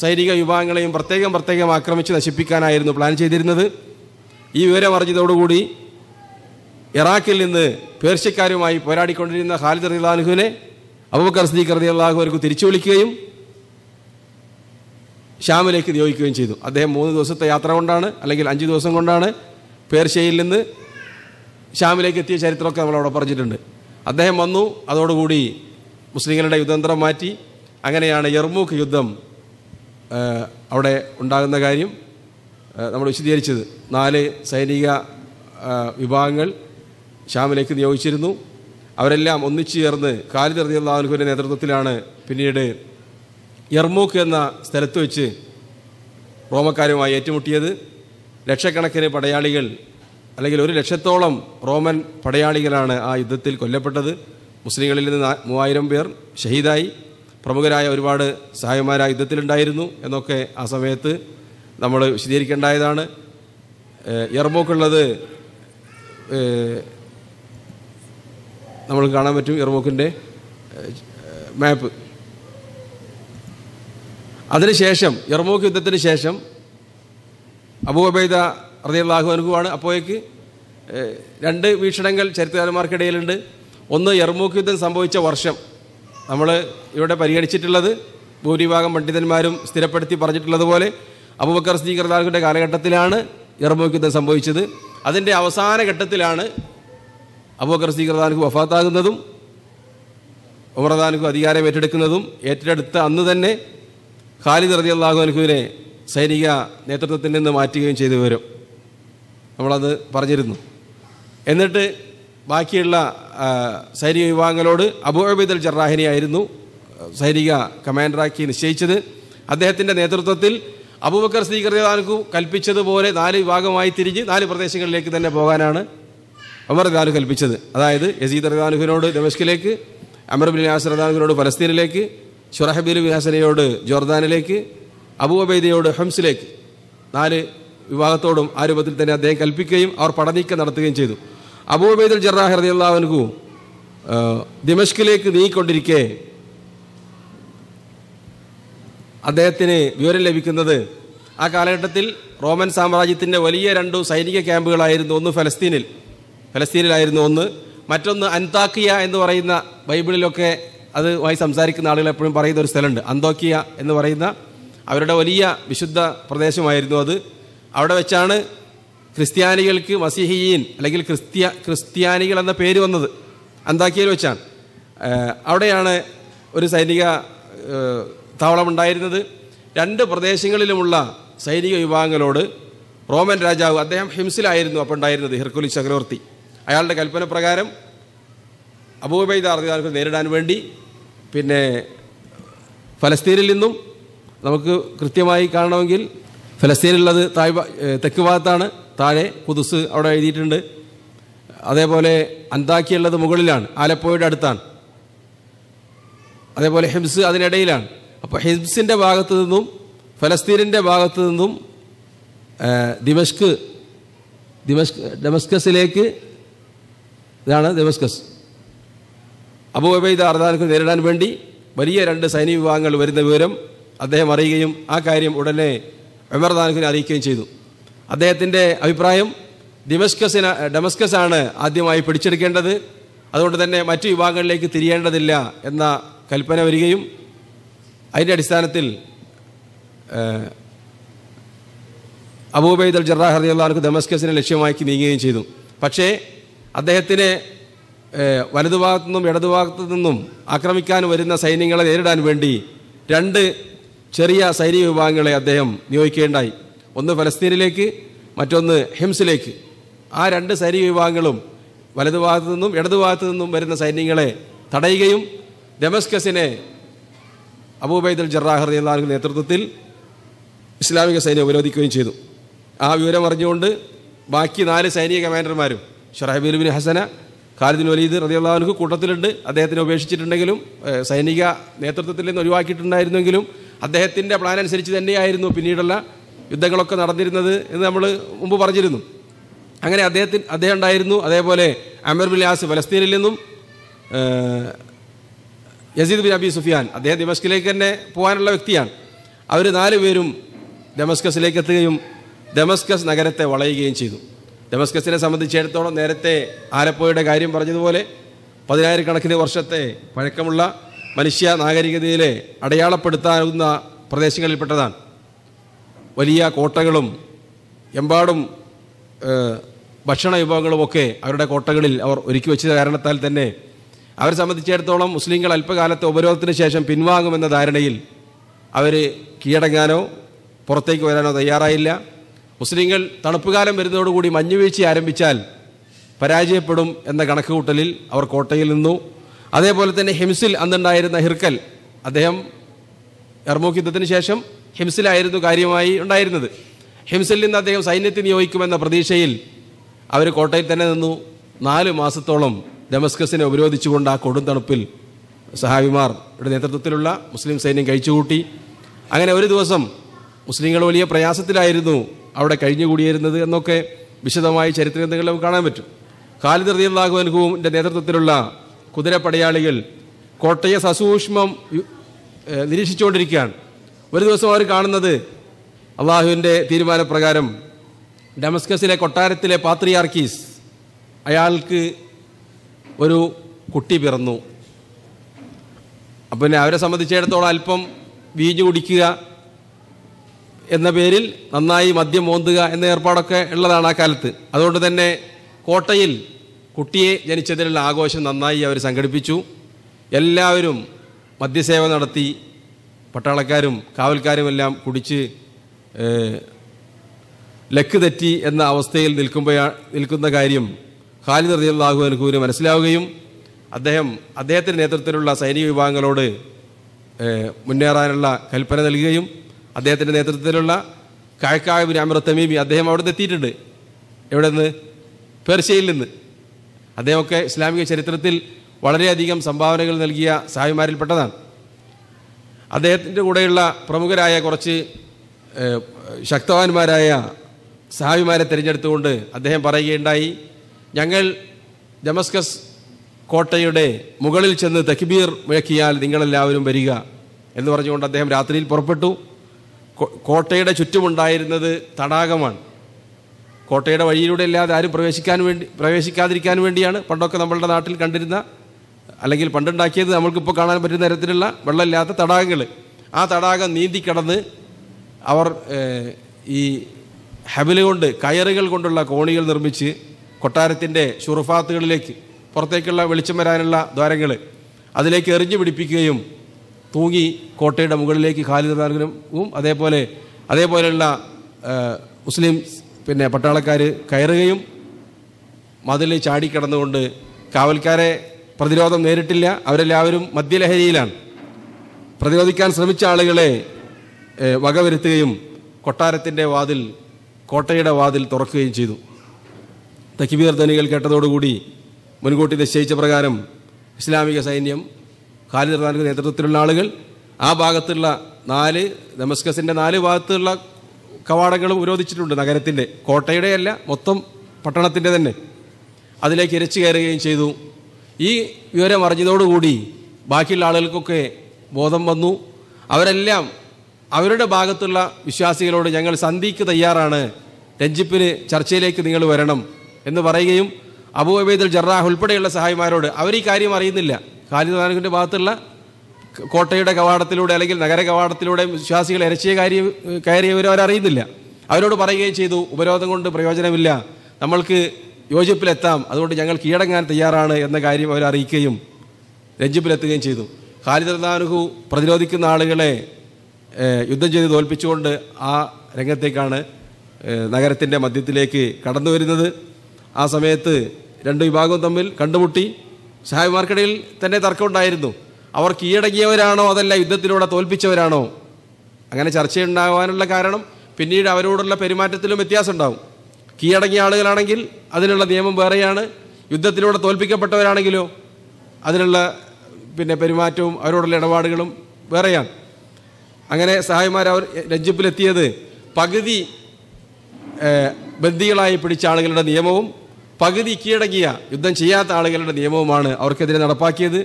സൈനിക വിഭാഗങ്ങളെയും പ്രത്യേകം പ്രത്യേകം ആക്രമിച്ച് നശിപ്പിക്കാനായിരുന്നു പ്ലാൻ ചെയ്തിരുന്നത് ഈ വിവരം അറിഞ്ഞതോടുകൂടി ഇറാഖിൽ നിന്ന് പേർഷ്യക്കാരുമായി പോരാടിക്കൊണ്ടിരുന്ന ഖാലിദ് റദിള്ളാഹുവിനെ അബൂബക്കർ സദീഖ് റദിള്ളാഹു അവർക്ക് തിരിച്ചു വിളിക്കുകയും ഷ്യാമിലേക്ക് നിയോഗിക്കുകയും ചെയ്തു അദ്ദേഹം മൂന്ന് ദിവസത്തെ യാത്ര കൊണ്ടാണ് അല്ലെങ്കിൽ അഞ്ച് ദിവസം കൊണ്ടാണ് പേർഷ്യയിൽ നിന്ന് ഷ്യാമിലേക്ക് എത്തിയ ചരിത്രമൊക്കെ നമ്മളവിടെ പറഞ്ഞിട്ടുണ്ട് അദ്ദേഹം വന്നു അതോടുകൂടി മുസ്ലിങ്ങളുടെ യുദ്ധതന്ത്രം മാറ്റി അങ്ങനെയാണ് യർമൂഖ് യുദ്ധം അവിടെ ഉണ്ടാകുന്ന കാര്യം നമ്മൾ വിശദീകരിച്ചത് നാല് സൈനിക വിഭാഗങ്ങൾ ഷാമിലേക്ക് നിയോഗിച്ചിരുന്നു അവരെല്ലാം ഒന്നിച്ചു ചേർന്ന് ഖാലിദ് റതിയുള്ളാഹുലിഖുവിൻ്റെ നേതൃത്വത്തിലാണ് പിന്നീട് യർമൂക്ക് എന്ന സ്ഥലത്ത് വെച്ച് റോമക്കാരുമായി ഏറ്റുമുട്ടിയത് ലക്ഷക്കണക്കിന് പടയാളികൾ അല്ലെങ്കിൽ ഒരു ലക്ഷത്തോളം റോമൻ പടയാളികളാണ് ആ യുദ്ധത്തിൽ കൊല്ലപ്പെട്ടത് മുസ്ലിങ്ങളിൽ നിന്ന് മൂവായിരം പേർ ഷഹീദായി പ്രമുഖരായ ഒരുപാട് സഹായന്മാർ യുദ്ധത്തിലുണ്ടായിരുന്നു എന്നൊക്കെ ആ സമയത്ത് നമ്മൾ വിശദീകരിക്കേണ്ടതാണ് എർമോക്കുള്ളത് നമ്മൾ കാണാൻ പറ്റും എർമോക്കിൻ്റെ മാപ്പ് അതിനുശേഷം എർമോക്ക് യുദ്ധത്തിന് ശേഷം അബൂബൈദ റതിയുള്ളാഹു അനുഭവമാണ് അപ്പോഴേക്ക് രണ്ട് വീക്ഷണങ്ങൾ ചരിത്രകാരന്മാർക്കിടയിലുണ്ട് ഒന്ന് യർമൂക്ക് യുദ്ധം സംഭവിച്ച വർഷം നമ്മൾ ഇവിടെ പരിഗണിച്ചിട്ടുള്ളത് ഭൂരിഭാഗം പണ്ഡിതന്മാരും സ്ഥിരപ്പെടുത്തി പറഞ്ഞിട്ടുള്ളതുപോലെ അബുബക്കർ സ്ഥീകർദാഹുവിൻ്റെ കാലഘട്ടത്തിലാണ് യർമൂക്ക് യുദ്ധം സംഭവിച്ചത് അതിൻ്റെ അവസാന ഘട്ടത്തിലാണ് അബൂബക്കർ സ്ഥീകർദാഹു വഫാത്താകുന്നതും ഉമർദാനുക്കു അധികാരം ഏറ്റെടുക്കുന്നതും ഏറ്റെടുത്ത അന്ന് തന്നെ ഖാലിദ് റതിയുള്ളാഹു അനുഖുവിനെ സൈനിക നേതൃത്വത്തിൽ നിന്ന് മാറ്റുകയും ചെയ്തു വരും നമ്മളത് പറഞ്ഞിരുന്നു എന്നിട്ട് ബാക്കിയുള്ള സൈനിക വിഭാഗങ്ങളോട് അബുഅബിദൽ ആയിരുന്നു സൈനിക കമാൻഡറാക്കി നിശ്ചയിച്ചത് അദ്ദേഹത്തിൻ്റെ നേതൃത്വത്തിൽ അബൂബക്കർ സ്വീകൃതാനു കൽപ്പിച്ചതുപോലെ നാല് വിഭാഗമായി തിരിഞ്ഞ് നാല് പ്രദേശങ്ങളിലേക്ക് തന്നെ പോകാനാണ് അമർ ദാനു കൽപ്പിച്ചത് അതായത് യസീദ് ദമസ്കിലേക്ക് അമർ അമർബിൻ യാസ് റദാനുഹിനോട് ഫലസ്തീനിലേക്ക് ഷുറഹബീർ ഹസനയോട് ജോർദാനിലേക്ക് അബുഅബൈദയോട് ഹംസിലേക്ക് നാല് വിവാഹത്തോടും ആ രൂപത്തിൽ തന്നെ അദ്ദേഹം കൽപ്പിക്കുകയും അവർ പഠനീക്കം നടത്തുകയും ചെയ്തു അബൂബൈദുൽ ജറാഹ് ഹൃദയുള്ളവനു ദിമഷ്കിലേക്ക് നീങ്ങിക്കൊണ്ടിരിക്കെ അദ്ദേഹത്തിന് വിവരം ലഭിക്കുന്നത് ആ കാലഘട്ടത്തിൽ റോമൻ സാമ്രാജ്യത്തിൻ്റെ വലിയ രണ്ടു സൈനിക ക്യാമ്പുകളായിരുന്നു ഒന്ന് ഫലസ്തീനിൽ ഫലസ്തീനിലായിരുന്നു ഒന്ന് മറ്റൊന്ന് അൻതാക്കിയ എന്ന് പറയുന്ന ബൈബിളിലൊക്കെ അത് വായി സംസാരിക്കുന്ന ആളുകൾ എപ്പോഴും പറയുന്ന ഒരു സ്ഥലമുണ്ട് അന്തോക്കിയ എന്ന് പറയുന്ന അവരുടെ വലിയ വിശുദ്ധ പ്രദേശമായിരുന്നു അത് അവിടെ വെച്ചാണ് ക്രിസ്ത്യാനികൾക്ക് മസിഹീൻ അല്ലെങ്കിൽ ക്രിസ്ത്യ ക്രിസ്ത്യാനികൾ എന്ന പേര് വന്നത് അന്താക്കിയയിൽ വെച്ചാണ് അവിടെയാണ് ഒരു സൈനിക താവളമുണ്ടായിരുന്നത് രണ്ട് പ്രദേശങ്ങളിലുമുള്ള സൈനിക വിഭാഗങ്ങളോട് റോമൻ രാജാവ് അദ്ദേഹം ഹിംസിലായിരുന്നു അപ്പോൾ ഉണ്ടായിരുന്നത് ഹിർക്കുലി ചക്രവർത്തി അയാളുടെ കൽപ്പന പ്രകാരം അബൂബൈദ അറിയാൻ നേരിടാൻ വേണ്ടി പിന്നെ ഫലസ്തീനിൽ നിന്നും നമുക്ക് കൃത്യമായി കാണണമെങ്കിൽ ഫലസ്തീനുള്ളത് തായ് തെക്ക് ഭാഗത്താണ് താഴെ പുതുസ് അവിടെ എഴുതിയിട്ടുണ്ട് അതേപോലെ അന്താക്കിയുള്ളത് മുകളിലാണ് ആലപ്പുഴയുടെ അടുത്താണ് അതേപോലെ ഹിംസ് അതിനിടയിലാണ് അപ്പോൾ ഹിംസിൻ്റെ ഭാഗത്തു നിന്നും ഫലസ്തീനിൻ്റെ ഭാഗത്തു നിന്നും ദിമഷ്ക് ദിമഷ്ക് ഡെമസ്കസിലേക്ക് ഇതാണ് ദിമസ്കസ് അബുബൈദ അർദാനക്ക് നേരിടാൻ വേണ്ടി വലിയ രണ്ട് സൈനിക വിഭാഗങ്ങൾ വരുന്ന വിവരം അദ്ദേഹം അറിയുകയും ആ കാര്യം ഉടനെ ഉമർ താലിഖിനെ അറിയിക്കുകയും ചെയ്തു അദ്ദേഹത്തിൻ്റെ അഭിപ്രായം ഡിമസ്കസിന് ഡെമസ്കസാണ് ആദ്യമായി പിടിച്ചെടുക്കേണ്ടത് അതുകൊണ്ട് തന്നെ മറ്റു വിഭാഗങ്ങളിലേക്ക് തിരിയേണ്ടതില്ല എന്ന കൽപ്പന വരികയും അതിൻ്റെ അടിസ്ഥാനത്തിൽ അബൂബൈദൽ ജറാഹ് ഹർദിയുള്ളവർക്ക് ഡെമസ്കസിനെ ലക്ഷ്യമാക്കി നീങ്ങുകയും ചെയ്തു പക്ഷേ അദ്ദേഹത്തിനെ വലതുഭാഗത്തു നിന്നും ഇടതുഭാഗത്തു നിന്നും ആക്രമിക്കാൻ വരുന്ന സൈന്യങ്ങളെ നേരിടാൻ വേണ്ടി രണ്ട് ചെറിയ സൈനിക വിഭാഗങ്ങളെ അദ്ദേഹം നിയോഗിക്കേണ്ടായി ഒന്ന് ഫലസ്തീനിലേക്ക് മറ്റൊന്ന് ഹിംസിലേക്ക് ആ രണ്ട് സൈനിക വിഭാഗങ്ങളും വലതുഭാഗത്തു നിന്നും ഇടതുഭാഗത്തു നിന്നും വരുന്ന സൈന്യങ്ങളെ തടയുകയും ഡെമസ്കസിനെ അബൂബൈദുൽ ജറാഹർ എന്നാൽ നേതൃത്വത്തിൽ ഇസ്ലാമിക സൈന്യം ഉപരോധിക്കുകയും ചെയ്തു ആ വിവരം അറിഞ്ഞുകൊണ്ട് ബാക്കി നാല് സൈനിക കമാൻഡർമാരും ഷറഹബിൻ ഹസന ഖാലിദിൻ വലീദ് റതിയുള്ളവർക്ക് കൂട്ടത്തിലുണ്ട് അദ്ദേഹത്തിനെ ഉപേക്ഷിച്ചിട്ടുണ്ടെങ്കിലും സൈനിക നേതൃത്വത്തിൽ നിന്ന് ഒഴിവാക്കിയിട്ടുണ്ടായിരുന്നെങ്കിലും അദ്ദേഹത്തിൻ്റെ പ്ലാൻ അനുസരിച്ച് തന്നെയായിരുന്നു പിന്നീടുള്ള യുദ്ധങ്ങളൊക്കെ നടന്നിരുന്നത് എന്ന് നമ്മൾ മുമ്പ് പറഞ്ഞിരുന്നു അങ്ങനെ അദ്ദേഹത്തിന് അദ്ദേഹം ഉണ്ടായിരുന്നു അതേപോലെ അമർ ബിലാസ് ഫലസ്തീനിൽ നിന്നും യസീദ് ബിൻ അബി സുഫിയാൻ അദ്ദേഹം ദമസ്കിലേക്ക് തന്നെ പോകാനുള്ള വ്യക്തിയാണ് അവർ പേരും ഡെമസ്കസിലേക്ക് എത്തുകയും ഡെമസ്കസ് നഗരത്തെ വളയുകയും ചെയ്തു ഡെമസ്കസിനെ സംബന്ധിച്ചിടത്തോളം നേരത്തെ ആലപ്പുഴയുടെ കാര്യം പറഞ്ഞതുപോലെ പതിനായിരക്കണക്കിന് വർഷത്തെ പഴക്കമുള്ള മനുഷ്യ നാഗരികതയിലെ അടയാളപ്പെടുത്താവുന്ന പ്രദേശങ്ങളിൽപ്പെട്ടതാണ് വലിയ കോട്ടകളും എമ്പാടും ഭക്ഷണ വിഭവങ്ങളുമൊക്കെ അവരുടെ കോട്ടകളിൽ അവർ ഒരുക്കി വെച്ച കാരണത്താൽ തന്നെ അവരെ സംബന്ധിച്ചിടത്തോളം മുസ്ലിങ്ങൾ അല്പകാലത്തെ ഉപരോധത്തിന് ശേഷം പിൻവാങ്ങുമെന്ന ധാരണയിൽ അവർ കീഴടങ്ങാനോ പുറത്തേക്ക് വരാനോ തയ്യാറായില്ല മുസ്ലിങ്ങൾ തണുപ്പുകാലം വരുന്നതോടുകൂടി മഞ്ഞുവീഴ്ച ആരംഭിച്ചാൽ പരാജയപ്പെടും എന്ന കണക്കുകൂട്ടലിൽ അവർ കോട്ടയിൽ നിന്നു അതേപോലെ തന്നെ ഹിംസിൽ അന്നുണ്ടായിരുന്ന ഹിർക്കൽ അദ്ദേഹം എർമോക്ക് യുദ്ധത്തിന് ശേഷം ഹിംസിലായിരുന്നു കാര്യമായി ഉണ്ടായിരുന്നത് ഹിംസിൽ നിന്ന് അദ്ദേഹം സൈന്യത്തെ നിയോഗിക്കുമെന്ന പ്രതീക്ഷയിൽ അവർ കോട്ടയിൽ തന്നെ നിന്നു നാല് മാസത്തോളം ഡെമസ്കസിനെ ഉപരോധിച്ചുകൊണ്ട് ആ കൊടുംതണുപ്പിൽ സഹാബിമാരുടെ നേതൃത്വത്തിലുള്ള മുസ്ലിം സൈന്യം കഴിച്ചുകൂട്ടി അങ്ങനെ ഒരു ദിവസം മുസ്ലിങ്ങൾ വലിയ പ്രയാസത്തിലായിരുന്നു അവിടെ കഴിഞ്ഞുകൂടിയിരുന്നത് എന്നൊക്കെ വിശദമായി ചരിത്ര ഗ്രന്ഥങ്ങളിൽ നമുക്ക് കാണാൻ പറ്റും ഖാലിദ് റദിയുള്ള നേതൃത്വത്തിലുള്ള കുതിരപ്പടയാളികൾ കോട്ടയെ സസൂക്ഷ്മം നിരീക്ഷിച്ചുകൊണ്ടിരിക്കുകയാണ് ഒരു ദിവസം അവർ കാണുന്നത് അള്ളാഹുവിൻ്റെ തീരുമാനപ്രകാരം ഡമസ്കസിലെ കൊട്ടാരത്തിലെ പാത്രിയാർക്കീസ് അയാൾക്ക് ഒരു കുട്ടി പിറന്നു അപ്പം പിന്നെ അവരെ സംബന്ധിച്ചിടത്തോളം അല്പം വീഞ്ഞു കുടിക്കുക എന്ന പേരിൽ നന്നായി മദ്യം ഓന്തുക എന്ന ഏർപ്പാടൊക്കെ ഉള്ളതാണ് ആ കാലത്ത് അതുകൊണ്ട് തന്നെ കോട്ടയിൽ കുട്ടിയെ ജനിച്ചതിലുള്ള ആഘോഷം നന്നായി അവർ സംഘടിപ്പിച്ചു എല്ലാവരും മദ്യസേവ നടത്തി പട്ടാളക്കാരും കാവൽക്കാരും എല്ലാം കുടിച്ച് ലക്ക് തെറ്റി എന്ന അവസ്ഥയിൽ നിൽക്കുമ്പോൾ നിൽക്കുന്ന കാര്യം ഖാലിദ് റതിയുള്ളാഹു അനുകൂന് മനസ്സിലാവുകയും അദ്ദേഹം അദ്ദേഹത്തിൻ്റെ നേതൃത്വത്തിലുള്ള സൈനിക വിഭാഗങ്ങളോട് മുന്നേറാനുള്ള കൽപ്പന നൽകുകയും അദ്ദേഹത്തിൻ്റെ നേതൃത്വത്തിലുള്ള കാഴ്ക്കായ ബിൻ അമർ തമീമി അദ്ദേഹം അവിടെ നിന്ന് എത്തിയിട്ടുണ്ട് എവിടെ നിന്ന് പേർഷ്യയിൽ നിന്ന് അദ്ദേഹമൊക്കെ ഇസ്ലാമിക ചരിത്രത്തിൽ വളരെയധികം സംഭാവനകൾ നൽകിയ സഹായിമാരിൽപ്പെട്ടതാണ് അദ്ദേഹത്തിൻ്റെ കൂടെയുള്ള പ്രമുഖരായ കുറച്ച് ശക്തവാന്മാരായ സഹാബിമാരെ തിരഞ്ഞെടുത്തുകൊണ്ട് അദ്ദേഹം പറയുകയുണ്ടായി ഞങ്ങൾ ജമസ്കസ് കോട്ടയുടെ മുകളിൽ ചെന്ന് തക്ബീർ മുഴക്കിയാൽ നിങ്ങളെല്ലാവരും വരിക എന്ന് പറഞ്ഞുകൊണ്ട് അദ്ദേഹം രാത്രിയിൽ പുറപ്പെട്ടു കോട്ടയുടെ ചുറ്റുമുണ്ടായിരുന്നത് തടാകമാണ് കോട്ടയുടെ വഴിയിലൂടെ അല്ലാതെ ആരും പ്രവേശിക്കാൻ വേണ്ടി പ്രവേശിക്കാതിരിക്കാൻ വേണ്ടിയാണ് പണ്ടൊക്കെ നമ്മളുടെ നാട്ടിൽ കണ്ടിരുന്ന അല്ലെങ്കിൽ പണ്ടുണ്ടാക്കിയത് നമ്മൾക്കിപ്പോൾ കാണാൻ പറ്റുന്ന തരത്തിലുള്ള വെള്ളമില്ലാത്ത തടാകങ്ങൾ ആ തടാകം നീന്തി കടന്ന് അവർ ഈ ഹബില് കൊണ്ട് കയറുകൾ കൊണ്ടുള്ള കോണികൾ നിർമ്മിച്ച് കൊട്ടാരത്തിൻ്റെ ഷുറുഫാത്തുകളിലേക്ക് പുറത്തേക്കുള്ള വെളിച്ചം വരാനുള്ള ദ്വാരങ്ങൾ അതിലേക്ക് എറിഞ്ഞു പിടിപ്പിക്കുകയും തൂങ്ങി കോട്ടയുടെ മുകളിലേക്ക് ഖാലിദ് നൽകുകയും അതേപോലെ അതേപോലെയുള്ള മുസ്ലിം പിന്നെ പട്ടാളക്കാർ കയറുകയും മതിൽ ചാടിക്കിടന്നുകൊണ്ട് കാവൽക്കാരെ പ്രതിരോധം നേരിട്ടില്ല അവരെല്ലാവരും മദ്യലഹരിയിലാണ് പ്രതിരോധിക്കാൻ ശ്രമിച്ച ആളുകളെ വകവരുത്തുകയും കൊട്ടാരത്തിൻ്റെ വാതിൽ കോട്ടയുടെ വാതിൽ തുറക്കുകയും ചെയ്തു തക്കിബീർ ധനികൾ കേട്ടതോടുകൂടി മുൻകൂട്ടി നിശ്ചയിച്ച പ്രകാരം ഇസ്ലാമിക സൈന്യം ഖാലിദ് ഖാൻ്റെ നേതൃത്വത്തിലുള്ള ആളുകൾ ആ ഭാഗത്തുള്ള നാല് ദമസ്കസിൻ്റെ നാല് ഭാഗത്തുള്ള കവാടങ്ങൾ ഉപരോധിച്ചിട്ടുണ്ട് നഗരത്തിൻ്റെ കോട്ടയുടെ അല്ല മൊത്തം പട്ടണത്തിൻ്റെ തന്നെ അതിലേക്ക് ഇരച്ചു കയറുകയും ചെയ്തു ഈ വിവരം അറിഞ്ഞതോടുകൂടി ബാക്കിയുള്ള ആളുകൾക്കൊക്കെ ബോധം വന്നു അവരെല്ലാം അവരുടെ ഭാഗത്തുള്ള വിശ്വാസികളോട് ഞങ്ങൾ സന്ധിക്ക് തയ്യാറാണ് രഞ്ജിപ്പിന് ചർച്ചയിലേക്ക് നിങ്ങൾ വരണം എന്ന് പറയുകയും അബൂ അബൂബൈദുൽ ജറാഹ് ഉൾപ്പെടെയുള്ള സഹായിമാരോട് അവർ ഈ കാര്യം അറിയുന്നില്ല ഖാലിദ് നാനക്കിൻ്റെ ഭാഗത്തുള്ള കോട്ടയുടെ കവാടത്തിലൂടെ അല്ലെങ്കിൽ നഗര കവാടത്തിലൂടെ വിശ്വാസികൾ ഇരച്ചിയെ കയറി കയറിയവരോ അവരറിയുന്നില്ല അവരോട് പറയുകയും ചെയ്തു ഉപരോധം കൊണ്ട് പ്രയോജനമില്ല നമ്മൾക്ക് യോജിപ്പിലെത്താം അതുകൊണ്ട് ഞങ്ങൾ കീഴടങ്ങാൻ തയ്യാറാണ് എന്ന കാര്യം അവരറിയിക്കുകയും രഞ്ജിപ്പിലെത്തുകയും ചെയ്തു ഖാലിദർദാനുഹു പ്രതിരോധിക്കുന്ന ആളുകളെ യുദ്ധം ചെയ്ത് തോൽപ്പിച്ചുകൊണ്ട് ആ രംഗത്തേക്കാണ് നഗരത്തിൻ്റെ മധ്യത്തിലേക്ക് കടന്നു വരുന്നത് ആ സമയത്ത് രണ്ട് വിഭാഗവും തമ്മിൽ കണ്ടുമുട്ടി സഹായിമാർക്കിടയിൽ തന്നെ തർക്കമുണ്ടായിരുന്നു അവർ കീഴടങ്ങിയവരാണോ അതല്ല യുദ്ധത്തിലൂടെ തോൽപ്പിച്ചവരാണോ അങ്ങനെ ചർച്ചയുണ്ടാകാനുള്ള കാരണം പിന്നീട് അവരോടുള്ള പെരുമാറ്റത്തിലും വ്യത്യാസം ഉണ്ടാവും കീഴടങ്ങിയ ആളുകളാണെങ്കിൽ അതിനുള്ള നിയമം വേറെയാണ് യുദ്ധത്തിലൂടെ തോൽപ്പിക്കപ്പെട്ടവരാണെങ്കിലോ അതിനുള്ള പിന്നെ പെരുമാറ്റവും അവരോടുള്ള ഇടപാടുകളും വേറെയാണ് അങ്ങനെ സഹായിമാർ അവർ രജ്ജിപ്പിലെത്തിയത് പകുതി ബന്ദികളായി പിടിച്ച ആളുകളുടെ നിയമവും പകുതി കീഴടങ്ങിയ യുദ്ധം ചെയ്യാത്ത ആളുകളുടെ നിയമവുമാണ് അവർക്കെതിരെ നടപ്പാക്കിയത്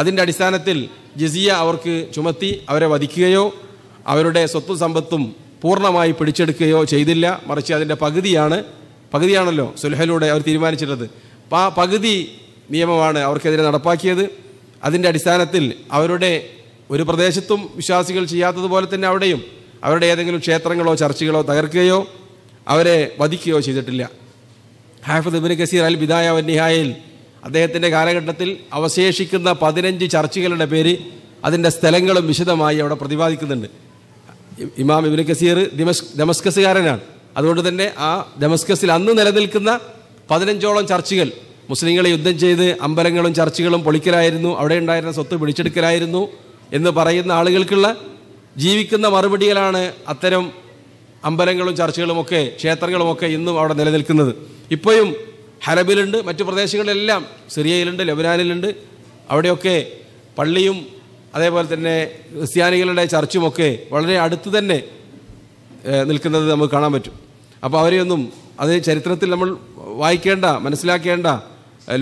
അതിൻ്റെ അടിസ്ഥാനത്തിൽ ജസിയ അവർക്ക് ചുമത്തി അവരെ വധിക്കുകയോ അവരുടെ സ്വത്തും സമ്പത്തും പൂർണ്ണമായി പിടിച്ചെടുക്കുകയോ ചെയ്തില്ല മറിച്ച് അതിൻ്റെ പകുതിയാണ് പകുതിയാണല്ലോ സുൽഹലൂടെ അവർ തീരുമാനിച്ചിട്ടത് അപ്പം ആ പകുതി നിയമമാണ് അവർക്കെതിരെ നടപ്പാക്കിയത് അതിൻ്റെ അടിസ്ഥാനത്തിൽ അവരുടെ ഒരു പ്രദേശത്തും വിശ്വാസികൾ ചെയ്യാത്തതുപോലെ തന്നെ അവിടെയും അവരുടെ ഏതെങ്കിലും ക്ഷേത്രങ്ങളോ ചർച്ചകളോ തകർക്കുകയോ അവരെ വധിക്കുകയോ ചെയ്തിട്ടില്ല ഹാഫിദ് ഇബിൻ കസീർ അൽ ബിദായ വന്നിഹായിൽ അദ്ദേഹത്തിൻ്റെ കാലഘട്ടത്തിൽ അവശേഷിക്കുന്ന പതിനഞ്ച് ചർച്ചുകളുടെ പേര് അതിൻ്റെ സ്ഥലങ്ങളും വിശദമായി അവിടെ പ്രതിപാദിക്കുന്നുണ്ട് ഇമാം ഇബിന് കസീർ ദിമസ് ദമസ്കസുകാരനാണ് അതുകൊണ്ട് തന്നെ ആ ദമസ്കസിൽ അന്ന് നിലനിൽക്കുന്ന പതിനഞ്ചോളം ചർച്ചുകൾ മുസ്ലിങ്ങളെ യുദ്ധം ചെയ്ത് അമ്പലങ്ങളും ചർച്ചുകളും പൊളിക്കലായിരുന്നു അവിടെ ഉണ്ടായിരുന്ന സ്വത്ത് പിടിച്ചെടുക്കലായിരുന്നു എന്ന് പറയുന്ന ആളുകൾക്കുള്ള ജീവിക്കുന്ന മറുപടികളാണ് അത്തരം അമ്പലങ്ങളും ചർച്ചുകളുമൊക്കെ ക്ഷേത്രങ്ങളുമൊക്കെ ഇന്നും അവിടെ നിലനിൽക്കുന്നത് ഇപ്പോഴും ഹലബിലുണ്ട് മറ്റു പ്രദേശങ്ങളിലെല്ലാം സിറിയയിലുണ്ട് ലബനാനിലുണ്ട് അവിടെയൊക്കെ പള്ളിയും അതേപോലെ തന്നെ ക്രിസ്ത്യാനികളുടെ ചർച്ചുമൊക്കെ വളരെ അടുത്ത് തന്നെ നിൽക്കുന്നത് നമുക്ക് കാണാൻ പറ്റും അപ്പോൾ അവരെയൊന്നും അത് ചരിത്രത്തിൽ നമ്മൾ വായിക്കേണ്ട മനസ്സിലാക്കേണ്ട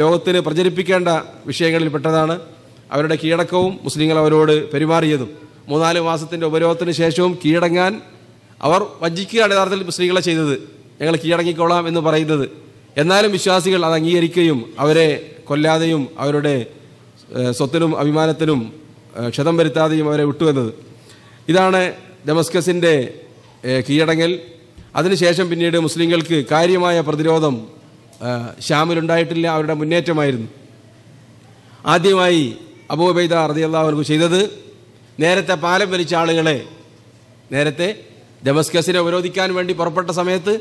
ലോകത്തിന് പ്രചരിപ്പിക്കേണ്ട വിഷയങ്ങളിൽ പെട്ടതാണ് അവരുടെ കീഴടക്കവും മുസ്ലിങ്ങൾ അവരോട് പെരുമാറിയതും മൂന്നാല് മാസത്തിൻ്റെ ഉപരോധത്തിന് ശേഷവും കീഴടങ്ങാൻ അവർ വഞ്ചിക്കുകയാണ് യഥാർത്ഥത്തിൽ മുസ്ലിങ്ങളെ ചെയ്തത് ഞങ്ങൾ കീഴടങ്ങിക്കോളാം എന്ന് പറയുന്നത് എന്നാലും വിശ്വാസികൾ അത് അംഗീകരിക്കുകയും അവരെ കൊല്ലാതെയും അവരുടെ സ്വത്തിനും അഭിമാനത്തിനും ക്ഷതം വരുത്താതെയും അവരെ വിട്ടുവന്നത് ഇതാണ് ഡെമസ്കസിൻ്റെ കീഴടങ്ങൽ അതിനുശേഷം പിന്നീട് മുസ്ലിങ്ങൾക്ക് കാര്യമായ പ്രതിരോധം ഷ്യാമിലുണ്ടായിട്ടില്ല അവരുടെ മുന്നേറ്റമായിരുന്നു ആദ്യമായി അബൂബൈദ റതിയല്ലാവർക്ക് ചെയ്തത് നേരത്തെ പാലം വലിച്ച ആളുകളെ നേരത്തെ ഡെമസ്കസിനെ ഉപരോധിക്കാൻ വേണ്ടി പുറപ്പെട്ട സമയത്ത്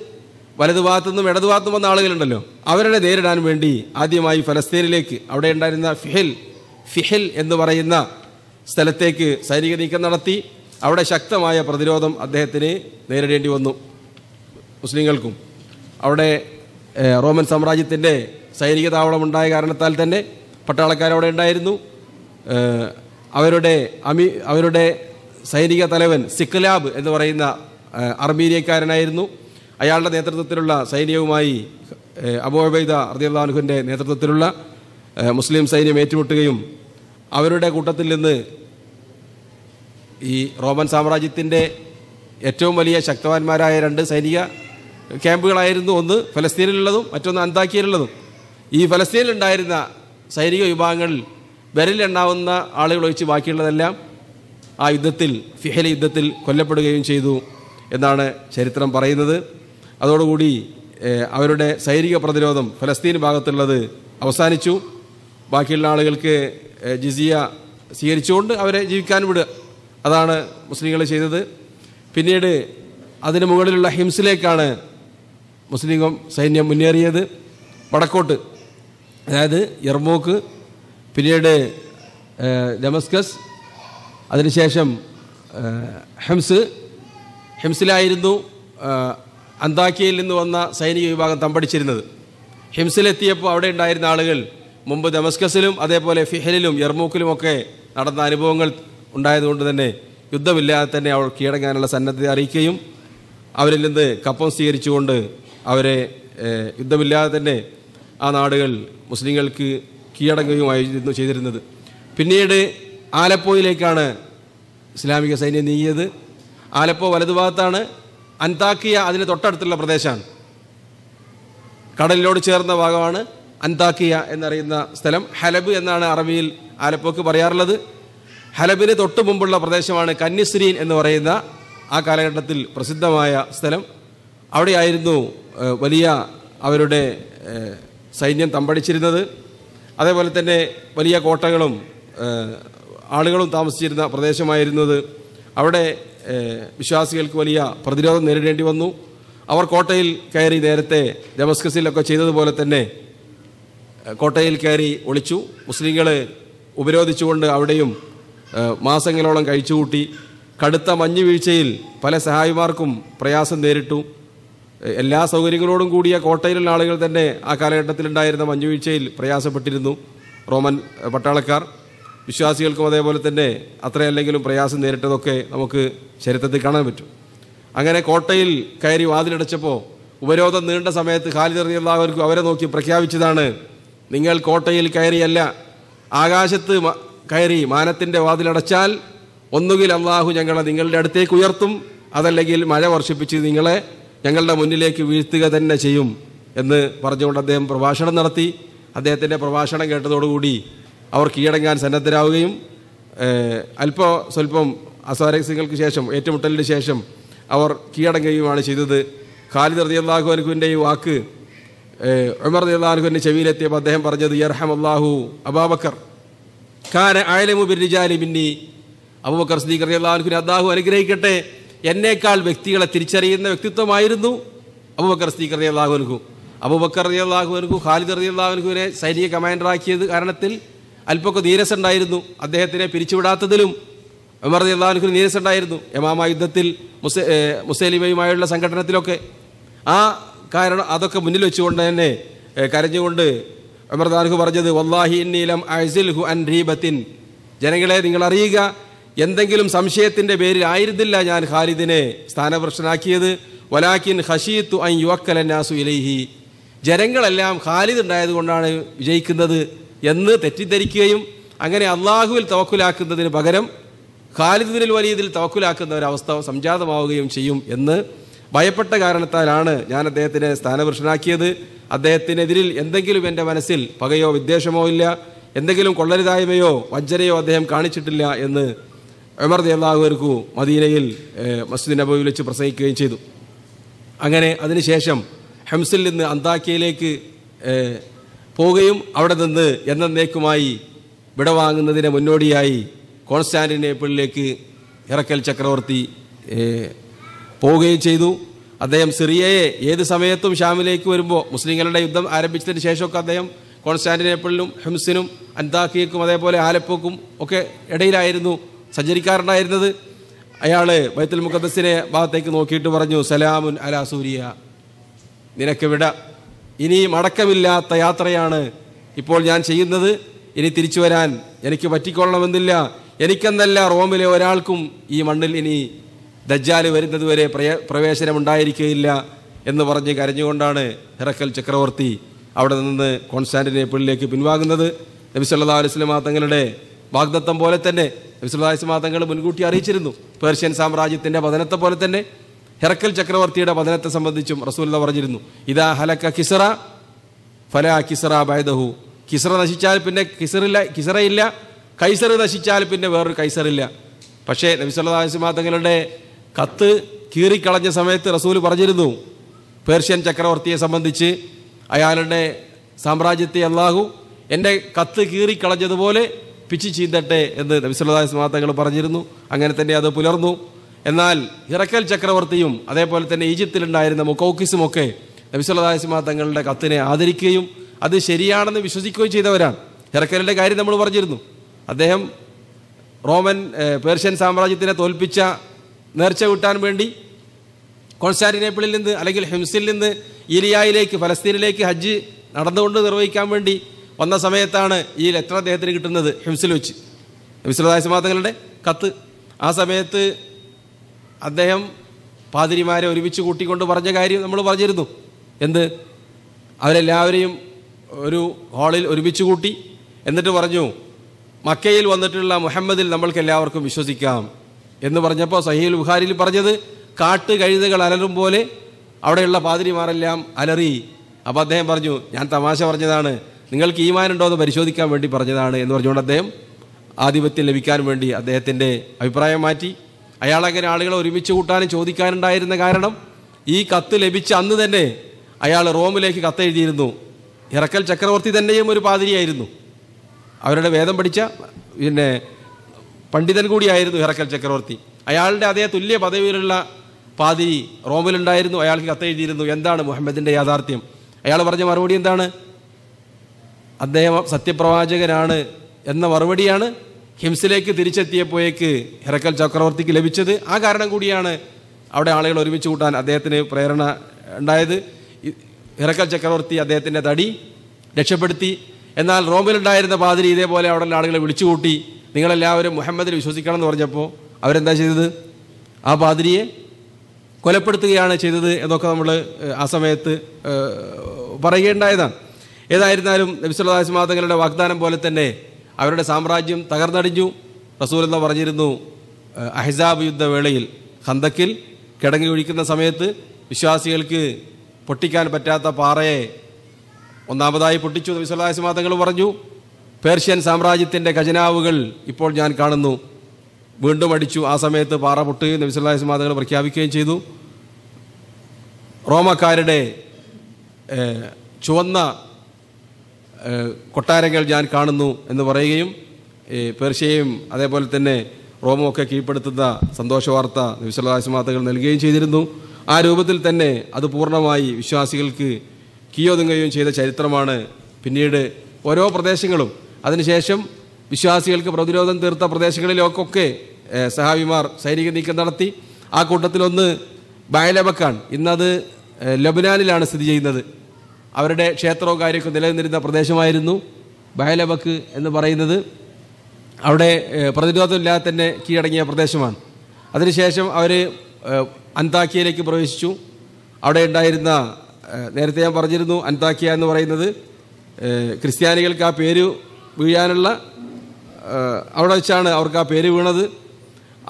വലതുഭാഗത്തുനിന്നും ഇടതുഭാഗത്തും വന്ന ആളുകളുണ്ടല്ലോ അവരുടെ നേരിടാൻ വേണ്ടി ആദ്യമായി ഫലസ്തീനിലേക്ക് അവിടെ ഉണ്ടായിരുന്ന ഫിഹൽ ഫിഹൽ എന്ന് പറയുന്ന സ്ഥലത്തേക്ക് സൈനിക നീക്കം നടത്തി അവിടെ ശക്തമായ പ്രതിരോധം അദ്ദേഹത്തിന് നേരിടേണ്ടി വന്നു മുസ്ലിങ്ങൾക്കും അവിടെ റോമൻ സാമ്രാജ്യത്തിൻ്റെ സൈനിക താവളം ഉണ്ടായ കാരണത്താൽ തന്നെ പട്ടാളക്കാരവിടെ ഉണ്ടായിരുന്നു അവരുടെ അമി അവരുടെ സൈനിക തലവൻ സിക്ലാബ് എന്ന് പറയുന്ന അർമീനിയക്കാരനായിരുന്നു അയാളുടെ നേതൃത്വത്തിലുള്ള സൈന്യവുമായി അബോബൈദ അർദിയുള്ളാഹുവിൻ്റെ നേതൃത്വത്തിലുള്ള മുസ്ലിം സൈന്യം ഏറ്റുമുട്ടുകയും അവരുടെ കൂട്ടത്തിൽ നിന്ന് ഈ റോമൻ സാമ്രാജ്യത്തിൻ്റെ ഏറ്റവും വലിയ ശക്തവാന്മാരായ രണ്ട് സൈനിക ക്യാമ്പുകളായിരുന്നു ഒന്ന് ഫലസ്തീനിലുള്ളതും മറ്റൊന്ന് അന്താക്കിയിലുള്ളതും ഈ ഫലസ്തീനിലുണ്ടായിരുന്ന സൈനിക വിഭാഗങ്ങളിൽ വിരലിലെണ്ണാവുന്ന ആളുകൾ ഒഴിച്ച് ബാക്കിയുള്ളതെല്ലാം ആ യുദ്ധത്തിൽ ഫിഹല യുദ്ധത്തിൽ കൊല്ലപ്പെടുകയും ചെയ്തു എന്നാണ് ചരിത്രം പറയുന്നത് അതോടുകൂടി അവരുടെ സൈനിക പ്രതിരോധം ഫലസ്തീൻ ഭാഗത്തുള്ളത് അവസാനിച്ചു ബാക്കിയുള്ള ആളുകൾക്ക് ജിസിയ സ്വീകരിച്ചുകൊണ്ട് അവരെ ജീവിക്കാൻ വിടുക അതാണ് മുസ്ലിങ്ങൾ ചെയ്തത് പിന്നീട് അതിന് മുകളിലുള്ള ഹിംസിലേക്കാണ് മുസ്ലിം സൈന്യം മുന്നേറിയത് വടക്കോട്ട് അതായത് യർമോക്ക് പിന്നീട് ഡമസ്കസ് അതിനുശേഷം ഹെംസ് ഹെംസിലായിരുന്നു അന്താക്കിയയിൽ നിന്ന് വന്ന സൈനിക വിഭാഗം തമ്പടിച്ചിരുന്നത് ഹിംസിലെത്തിയപ്പോൾ അവിടെ ഉണ്ടായിരുന്ന ആളുകൾ മുമ്പ് ദമസ്കസിലും അതേപോലെ ഫിഹലിലും യർമൂക്കിലുമൊക്കെ നടന്ന അനുഭവങ്ങൾ ഉണ്ടായതുകൊണ്ട് തന്നെ യുദ്ധമില്ലാതെ തന്നെ അവൾ കീഴടങ്ങാനുള്ള സന്നദ്ധത അറിയിക്കുകയും അവരിൽ നിന്ന് കപ്പം സ്വീകരിച്ചുകൊണ്ട് അവരെ യുദ്ധമില്ലാതെ തന്നെ ആ നാടുകൾ മുസ്ലിങ്ങൾക്ക് കീഴടങ്ങുകയുമായിരുന്നു ചെയ്തിരുന്നത് പിന്നീട് ആലപ്പോയിലേക്കാണ് ഇസ്ലാമിക സൈന്യം നീങ്ങിയത് ആലപ്പോ വലതുഭാഗത്താണ് അന്താക്കിയ അതിന് തൊട്ടടുത്തുള്ള പ്രദേശമാണ് കടലിനോട് ചേർന്ന ഭാഗമാണ് അന്താക്കിയ എന്നറിയുന്ന സ്ഥലം ഹലബ് എന്നാണ് അറബിയിൽ ആലപ്പോക്ക് പറയാറുള്ളത് ഹലബിന് തൊട്ട് മുമ്പുള്ള പ്രദേശമാണ് കന്നിസ്രീൻ എന്ന് പറയുന്ന ആ കാലഘട്ടത്തിൽ പ്രസിദ്ധമായ സ്ഥലം അവിടെയായിരുന്നു വലിയ അവരുടെ സൈന്യം തമ്പടിച്ചിരുന്നത് അതേപോലെ തന്നെ വലിയ കോട്ടകളും ആളുകളും താമസിച്ചിരുന്ന പ്രദേശമായിരുന്നത് അവിടെ വിശ്വാസികൾക്ക് വലിയ പ്രതിരോധം നേരിടേണ്ടി വന്നു അവർ കോട്ടയിൽ കയറി നേരത്തെ ജമസ്കസിലൊക്കെ ചെയ്തതുപോലെ തന്നെ കോട്ടയിൽ കയറി ഒളിച്ചു മുസ്ലിങ്ങളെ ഉപരോധിച്ചുകൊണ്ട് അവിടെയും മാസങ്ങളോളം കഴിച്ചുകൂട്ടി കടുത്ത മഞ്ഞ് വീഴ്ചയിൽ പല സഹായിമാർക്കും പ്രയാസം നേരിട്ടു എല്ലാ സൗകര്യങ്ങളോടും കൂടിയ കോട്ടയിലുള്ള ആളുകൾ തന്നെ ആ കാലഘട്ടത്തിലുണ്ടായിരുന്ന മഞ്ഞുവീഴ്ചയിൽ പ്രയാസപ്പെട്ടിരുന്നു റോമൻ പട്ടാളക്കാർ വിശ്വാസികൾക്കും അതേപോലെ തന്നെ അത്രയല്ലെങ്കിലും പ്രയാസം നേരിട്ടതൊക്കെ നമുക്ക് ചരിത്രത്തിൽ കാണാൻ പറ്റും അങ്ങനെ കോട്ടയിൽ കയറി വാതിലടച്ചപ്പോൾ ഉപരോധം നീണ്ട സമയത്ത് ഖാലിദ് റളിയല്ലാഹു അവരെ നോക്കി പ്രഖ്യാപിച്ചതാണ് നിങ്ങൾ കോട്ടയിൽ കയറിയല്ല ആകാശത്ത് കയറി മാനത്തിൻ്റെ വാതിലടച്ചാൽ ഒന്നുകിൽ അള്ളാഹു ഞങ്ങളെ നിങ്ങളുടെ അടുത്തേക്ക് ഉയർത്തും അതല്ലെങ്കിൽ മഴ വർഷിപ്പിച്ച് നിങ്ങളെ ഞങ്ങളുടെ മുന്നിലേക്ക് വീഴ്ത്തുക തന്നെ ചെയ്യും എന്ന് പറഞ്ഞുകൊണ്ട് അദ്ദേഹം പ്രഭാഷണം നടത്തി അദ്ദേഹത്തിൻ്റെ പ്രഭാഷണം കേട്ടതോടുകൂടി അവർ കീഴടങ്ങാൻ സന്നദ്ധരാവുകയും അല്പം സ്വല്പം അസ്വാരസ്യങ്ങൾക്ക് ശേഷം ഏറ്റുമുട്ടലിന് ശേഷം അവർ കീഴടങ്ങുകയുമാണ് ചെയ്തത് ഖാലിദ് റതി അള്ളാഹുഅനുഖുവിൻ്റെ ഈ വാക്ക് ഉമർ റതി അള്ളാഹുഖുവിൻ്റെ ചെവിയിലെത്തിയപ്പോൾ അദ്ദേഹം പറഞ്ഞത് യർഹം അള്ളാഹു അബാബക്കർ ഖാന ആയലമു ബിർജാലി മിന്നി അബൂബക്കർ സദീഖ് റതി അള്ളാഹുഖുവിനെ അള്ളാഹു അനുഗ്രഹിക്കട്ടെ എന്നേക്കാൾ വ്യക്തികളെ തിരിച്ചറിയുന്ന വ്യക്തിത്വമായിരുന്നു അബൂബക്കർ സദീഖ് റതി അള്ളാഹുഅനുഖു അബൂബക്കർ റതി അള്ളാഹുഅനുഖു ഖാലിദ് റതി അള്ളാഹുഅനുഖുവിനെ സൈനിക കമാൻഡർ ആക്കിയത് കാരണത്തിൽ അല്പമൊക്കെ നീരസുണ്ടായിരുന്നു അദ്ദേഹത്തിനെ പിരിച്ചുവിടാത്തതിലും ഉമർ അള്ളാഹുനു നീരസുണ്ടായിരുന്നു എമാമ യുദ്ധത്തിൽ മുസേ മുസേലിമയുമായുള്ള സംഘടനത്തിലൊക്കെ ആ കാരണം അതൊക്കെ മുന്നിൽ വെച്ചുകൊണ്ട് തന്നെ കരഞ്ഞുകൊണ്ട് ഉമർ ദാൻഹു പറഞ്ഞത് വല്ലാഹി ഇന്നീലം ഹു അൻ റീബത്തിൻ ജനങ്ങളെ നിങ്ങൾ അറിയുക എന്തെങ്കിലും സംശയത്തിൻ്റെ പേരിൽ ആയിരുന്നില്ല ഞാൻ ഖാലിദിനെ സ്ഥാനപ്രശ്നാക്കിയത് വലാക്കിൻ ഹഷീത്തു അൻ യുവക്കലന്നാസു ഇലൈഹി ജനങ്ങളെല്ലാം ഖാലിദ് കൊണ്ടാണ് വിജയിക്കുന്നത് എന്ന് തെറ്റിദ്ധരിക്കുകയും അങ്ങനെ അള്ളാഹുവിൽ തവക്കുലാക്കുന്നതിന് പകരം ഖാലിദ് ബിൻ വലീദിൽ തവക്കുലാക്കുന്ന ഒരവസ്ഥ സംജാതമാവുകയും ചെയ്യും എന്ന് ഭയപ്പെട്ട കാരണത്താലാണ് ഞാൻ അദ്ദേഹത്തിനെ സ്ഥാനപുരുഷനാക്കിയത് അദ്ദേഹത്തിനെതിരിൽ എന്തെങ്കിലും എൻ്റെ മനസ്സിൽ പകയോ വിദ്വേഷമോ ഇല്ല എന്തെങ്കിലും കൊള്ളരുതായ്മയോ വജ്ജരയോ അദ്ദേഹം കാണിച്ചിട്ടില്ല എന്ന് ഉമർ ദേവലാഹുവർക്കു മദീനയിൽ മസ്ജിദ് നബവിൽ വെച്ച് പ്രസംഗിക്കുകയും ചെയ്തു അങ്ങനെ അതിനുശേഷം ഹംസിൽ നിന്ന് അന്താക്കിയയിലേക്ക് പോവുകയും അവിടെ നിന്ന് എന്നേക്കുമായി വിടവാങ്ങുന്നതിന് മുന്നോടിയായി കോൺസ്റ്റാൻറ്റിനേപ്പിളിലേക്ക് ഇറക്കൽ ചക്രവർത്തി പോവുകയും ചെയ്തു അദ്ദേഹം സിറിയയെ ഏത് സമയത്തും ഷാമിലേക്ക് വരുമ്പോൾ മുസ്ലിങ്ങളുടെ യുദ്ധം ആരംഭിച്ചതിന് ശേഷമൊക്കെ അദ്ദേഹം കോൺസ്റ്റാന്റിനേപ്പിളിനും ഹംസിനും അന്താക്കിയക്കും അതേപോലെ ആലപ്പോക്കും ഒക്കെ ഇടയിലായിരുന്നു സഞ്ചരിക്കാറുണ്ടായിരുന്നത് അയാൾ ബൈത്തുൽ മുഖദ്സിനെ ഭാഗത്തേക്ക് നോക്കിയിട്ട് പറഞ്ഞു സലാമുൻ അലാ സൂര്യ നിനക്ക് വിട ഇനിയും അടക്കമില്ലാത്ത യാത്രയാണ് ഇപ്പോൾ ഞാൻ ചെയ്യുന്നത് ഇനി തിരിച്ചു വരാൻ എനിക്ക് പറ്റിക്കൊള്ളണമെന്നില്ല എനിക്കെന്നല്ല റോമിലെ ഒരാൾക്കും ഈ മണ്ണിൽ ഇനി ദജ്ജാൽ വരുന്നതുവരെ പ്രയ പ്രവേശനമുണ്ടായിരിക്കുകയില്ല എന്ന് പറഞ്ഞ് കരഞ്ഞുകൊണ്ടാണ് ഹിറക്കൽ ചക്രവർത്തി അവിടെ നിന്ന് കോൺസ്റ്റാൻറ്റിനേപ്പിളിലേക്ക് പിൻവാങ്ങുന്നത് നബിസല്ലാ അലുസ്ലിമാ തങ്ങളുടെ വാഗ്ദത്തം പോലെ തന്നെ നബിസല്ലാ അലുസ്ലിമാ തങ്ങൾ മുൻകൂട്ടി അറിയിച്ചിരുന്നു പേർഷ്യൻ സാമ്രാജ്യത്തിൻ്റെ പതനത്തെ പോലെ തന്നെ ഹെറക്കൽ ചക്രവർത്തിയുടെ പതനത്തെ സംബന്ധിച്ചും റസൂല്ല പറഞ്ഞിരുന്നു ഇതാ ഹലക്ക കിസറ ഫല കിസറ ബൈദഹു കിസറ നശിച്ചാൽ പിന്നെ കിസറില്ല കിസറയില്ല കൈസർ നശിച്ചാൽ പിന്നെ വേറൊരു കൈസറില്ല പക്ഷേ നബിസ്വല്ലാസിമാങ്ങളുടെ തങ്ങളുടെ കത്ത് കീറിക്കളഞ്ഞ സമയത്ത് റസൂൽ പറഞ്ഞിരുന്നു പേർഷ്യൻ ചക്രവർത്തിയെ സംബന്ധിച്ച് അയാളുടെ സാമ്രാജ്യത്തെ അള്ളാഹു എൻ്റെ കത്ത് കീറിക്കളഞ്ഞതുപോലെ പിച്ചു ചീന്തട്ടെ എന്ന് നബിസ്വല്ലാസ്മാ തങ്ങൾ പറഞ്ഞിരുന്നു അങ്ങനെ തന്നെ അത് പുലർന്നു എന്നാൽ ഹിറക്കൽ ചക്രവർത്തിയും അതേപോലെ തന്നെ ഈജിപ്തിലുണ്ടായിരുന്ന ഒക്കെ നബിസ്വല്ലാസിമ തങ്ങളുടെ കത്തിനെ ആദരിക്കുകയും അത് ശരിയാണെന്ന് വിശ്വസിക്കുകയും ചെയ്തവരാണ് ഹിറക്കലിൻ്റെ കാര്യം നമ്മൾ പറഞ്ഞിരുന്നു അദ്ദേഹം റോമൻ പേർഷ്യൻ സാമ്രാജ്യത്തിനെ തോൽപ്പിച്ച നേർച്ച കൂട്ടാൻ വേണ്ടി കോൺസ്റ്റാൻറ്റിനേപ്പിളിൽ നിന്ന് അല്ലെങ്കിൽ ഹിംസിൽ നിന്ന് ഇരിയായിലേക്ക് ഫലസ്തീനിലേക്ക് ഹജ്ജ് നടന്നുകൊണ്ട് നിർവഹിക്കാൻ വേണ്ടി വന്ന സമയത്താണ് ഈ ലെറ്റർ അദ്ദേഹത്തിന് കിട്ടുന്നത് ഹിംസിൽ വെച്ച് നബിസുല്ലാസിമാ തങ്ങളുടെ കത്ത് ആ സമയത്ത് അദ്ദേഹം പാതിരിമാരെ ഒരുമിച്ച് കൂട്ടിക്കൊണ്ട് പറഞ്ഞ കാര്യം നമ്മൾ പറഞ്ഞിരുന്നു എന്ത് അവരെല്ലാവരെയും ഒരു ഹാളിൽ ഒരുമിച്ച് കൂട്ടി എന്നിട്ട് പറഞ്ഞു മക്കയിൽ വന്നിട്ടുള്ള മുഹമ്മദിൽ നമ്മൾക്ക് എല്ലാവർക്കും വിശ്വസിക്കാം എന്ന് പറഞ്ഞപ്പോൾ സഹീൽ ബുഖാരിൽ പറഞ്ഞത് കാട്ട് കഴുതകൾ അലറും പോലെ അവിടെയുള്ള പാതിരിമാരെല്ലാം അലറി അപ്പോൾ അദ്ദേഹം പറഞ്ഞു ഞാൻ തമാശ പറഞ്ഞതാണ് നിങ്ങൾക്ക് ഈമാനുണ്ടോ എന്ന് പരിശോധിക്കാൻ വേണ്ടി പറഞ്ഞതാണ് എന്ന് പറഞ്ഞുകൊണ്ട് അദ്ദേഹം ആധിപത്യം ലഭിക്കാൻ വേണ്ടി അദ്ദേഹത്തിൻ്റെ അഭിപ്രായം മാറ്റി അയാളങ്ങനെ ആളുകളെ ഒരുമിച്ച് കൂട്ടാനും ചോദിക്കാനുണ്ടായിരുന്ന കാരണം ഈ കത്ത് ലഭിച്ച അന്ന് തന്നെ അയാൾ റോമിലേക്ക് കത്തെഴുതിയിരുന്നു ഇറക്കൽ ചക്രവർത്തി തന്നെയും ഒരു പാതിരിയായിരുന്നു അവരുടെ വേദം പഠിച്ച പിന്നെ പണ്ഡിതൻ കൂടിയായിരുന്നു ഇറക്കൽ ചക്രവർത്തി അയാളുടെ അതേ തുല്യ പദവിയിലുള്ള പാതിരി റോമിലുണ്ടായിരുന്നു അയാൾക്ക് കത്തെഴുതിയിരുന്നു എന്താണ് മുഹമ്മദിൻ്റെ യാഥാർത്ഥ്യം അയാൾ പറഞ്ഞ മറുപടി എന്താണ് അദ്ദേഹം സത്യപ്രവാചകനാണ് എന്ന മറുപടിയാണ് ഹിംസിലേക്ക് തിരിച്ചെത്തിയപ്പോഴേക്ക് ഹിറക്കൽ ചക്രവർത്തിക്ക് ലഭിച്ചത് ആ കാരണം കൂടിയാണ് അവിടെ ആളുകൾ ഒരുമിച്ച് കൂട്ടാൻ അദ്ദേഹത്തിന് പ്രേരണ ഉണ്ടായത് ഹിറക്കൽ ചക്രവർത്തി അദ്ദേഹത്തിൻ്റെ തടി രക്ഷപ്പെടുത്തി എന്നാൽ റോമിലുണ്ടായിരുന്ന പാതിരി ഇതേപോലെ അവിടെയുള്ള ആളുകളെ വിളിച്ചുകൂട്ടി നിങ്ങളെല്ലാവരും മുഹമ്മദിൽ വിശ്വസിക്കണം എന്ന് പറഞ്ഞപ്പോൾ അവരെന്താ ചെയ്തത് ആ പാതിരിയെ കൊലപ്പെടുത്തുകയാണ് ചെയ്തത് എന്നൊക്കെ നമ്മൾ ആ സമയത്ത് പറയുകയുണ്ടായതാണ് ഏതായിരുന്നാലും മാതങ്ങളുടെ വാഗ്ദാനം പോലെ തന്നെ അവരുടെ സാമ്രാജ്യം തകർന്നടിഞ്ഞു റസൂൽ എന്ന് പറഞ്ഞിരുന്നു അഹ്സാബ് യുദ്ധവേളയിൽ ഹന്തക്കിൽ കിടങ്ങി ഒഴിക്കുന്ന സമയത്ത് വിശ്വാസികൾക്ക് പൊട്ടിക്കാൻ പറ്റാത്ത പാറയെ ഒന്നാമതായി പൊട്ടിച്ചു വിശ്വലാസിമാതങ്ങൾ തങ്ങൾ പറഞ്ഞു പേർഷ്യൻ സാമ്രാജ്യത്തിൻ്റെ ഖജനാവുകൾ ഇപ്പോൾ ഞാൻ കാണുന്നു വീണ്ടും അടിച്ചു ആ സമയത്ത് പാറ പൊട്ടുകയും നബിസ്വല്ലാഹിസ്മാ തങ്ങൾ പ്രഖ്യാപിക്കുകയും ചെയ്തു റോമക്കാരുടെ ചുവന്ന കൊട്ടാരങ്ങൾ ഞാൻ കാണുന്നു എന്ന് പറയുകയും പേർഷ്യയും അതേപോലെ തന്നെ റോമൊക്കെ കീഴ്പ്പെടുത്തുന്ന സന്തോഷ വാർത്ത വിശ്വലാശമാർത്തകൾ നൽകുകയും ചെയ്തിരുന്നു ആ രൂപത്തിൽ തന്നെ അത് പൂർണ്ണമായി വിശ്വാസികൾക്ക് കീയൊതുങ്ങുകയും ചെയ്ത ചരിത്രമാണ് പിന്നീട് ഓരോ പ്രദേശങ്ങളും അതിനുശേഷം വിശ്വാസികൾക്ക് പ്രതിരോധം തീർത്ത പ്രദേശങ്ങളിലൊക്കെ സഹാബിമാർ സൈനിക നീക്കം നടത്തി ആ കൂട്ടത്തിലൊന്ന് ബയലബക്കാൻ ഇന്നത് ലബനാനിലാണ് സ്ഥിതി ചെയ്യുന്നത് അവരുടെ ക്ഷേത്രവും കാര്യമൊക്കെ നിലനിന്നിരുന്ന പ്രദേശമായിരുന്നു ബഹലബക്ക് എന്ന് പറയുന്നത് അവിടെ പ്രതിരോധമില്ലാതെ തന്നെ കീഴടങ്ങിയ പ്രദേശമാണ് അതിനുശേഷം അവർ അന്താക്കിയയിലേക്ക് പ്രവേശിച്ചു അവിടെ ഉണ്ടായിരുന്ന നേരത്തെ ഞാൻ പറഞ്ഞിരുന്നു അന്താക്കിയ എന്ന് പറയുന്നത് ക്രിസ്ത്യാനികൾക്ക് ആ പേര് വീഴാനുള്ള അവിടെ വെച്ചാണ് അവർക്ക് ആ പേര് വീണത്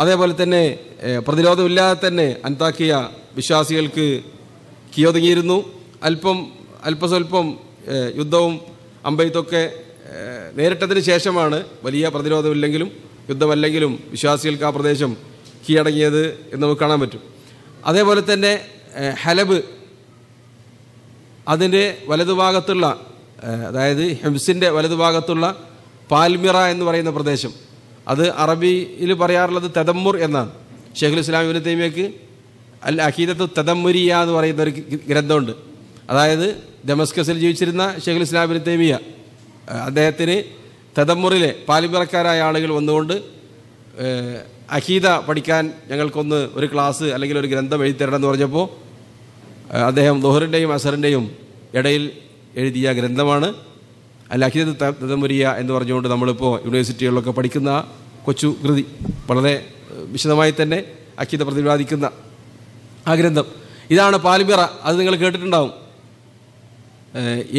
അതേപോലെ തന്നെ പ്രതിരോധമില്ലാതെ തന്നെ അന്താക്കിയ വിശ്വാസികൾക്ക് കിയൊതുങ്ങിയിരുന്നു അല്പം അല്പസ്വല്പം യുദ്ധവും അമ്പയത്തൊക്കെ നേരിട്ടതിന് ശേഷമാണ് വലിയ പ്രതിരോധമില്ലെങ്കിലും യുദ്ധമല്ലെങ്കിലും വിശ്വാസികൾക്ക് ആ പ്രദേശം കീഴടങ്ങിയത് എന്ന് നമുക്ക് കാണാൻ പറ്റും അതേപോലെ തന്നെ ഹലബ് അതിൻ്റെ വലതുഭാഗത്തുള്ള അതായത് ഹെംസിൻ്റെ വലതുഭാഗത്തുള്ള പാൽമിറ എന്ന് പറയുന്ന പ്രദേശം അത് അറബിയിൽ പറയാറുള്ളത് തെതമ്മുർ എന്നാണ് ഷെയ്ഖുൽ ഇസ്ലാം ഇബിന് തൈമിയക്ക് അൽ അഹീദത്ത് തെതമ്മുരിയ എന്ന് പറയുന്ന ഒരു ഗ്രന്ഥമുണ്ട് അതായത് ഡെമസ്കസിൽ ജീവിച്ചിരുന്ന ഷെഖുൽ ഇസ്ലാബിൻ തേമിയ അദ്ദേഹത്തിന് തദമ്മുറിലെ പാലിമറക്കാരായ ആളുകൾ വന്നുകൊണ്ട് അഹീദ പഠിക്കാൻ ഞങ്ങൾക്കൊന്ന് ഒരു ക്ലാസ് അല്ലെങ്കിൽ ഒരു ഗ്രന്ഥം എഴുതിത്തരണം എന്ന് പറഞ്ഞപ്പോൾ അദ്ദേഹം ദോഹറിൻ്റെയും അസറിൻ്റെയും ഇടയിൽ എഴുതിയ ഗ്രന്ഥമാണ് അല്ല അഹിദ തദമ്മുരിയ എന്ന് പറഞ്ഞുകൊണ്ട് നമ്മളിപ്പോൾ യൂണിവേഴ്സിറ്റികളിലൊക്കെ പഠിക്കുന്ന കൊച്ചു കൃതി വളരെ വിശദമായി തന്നെ അഖിത പ്രതിപാദിക്കുന്ന ആ ഗ്രന്ഥം ഇതാണ് പാലിമിറ അത് നിങ്ങൾ കേട്ടിട്ടുണ്ടാവും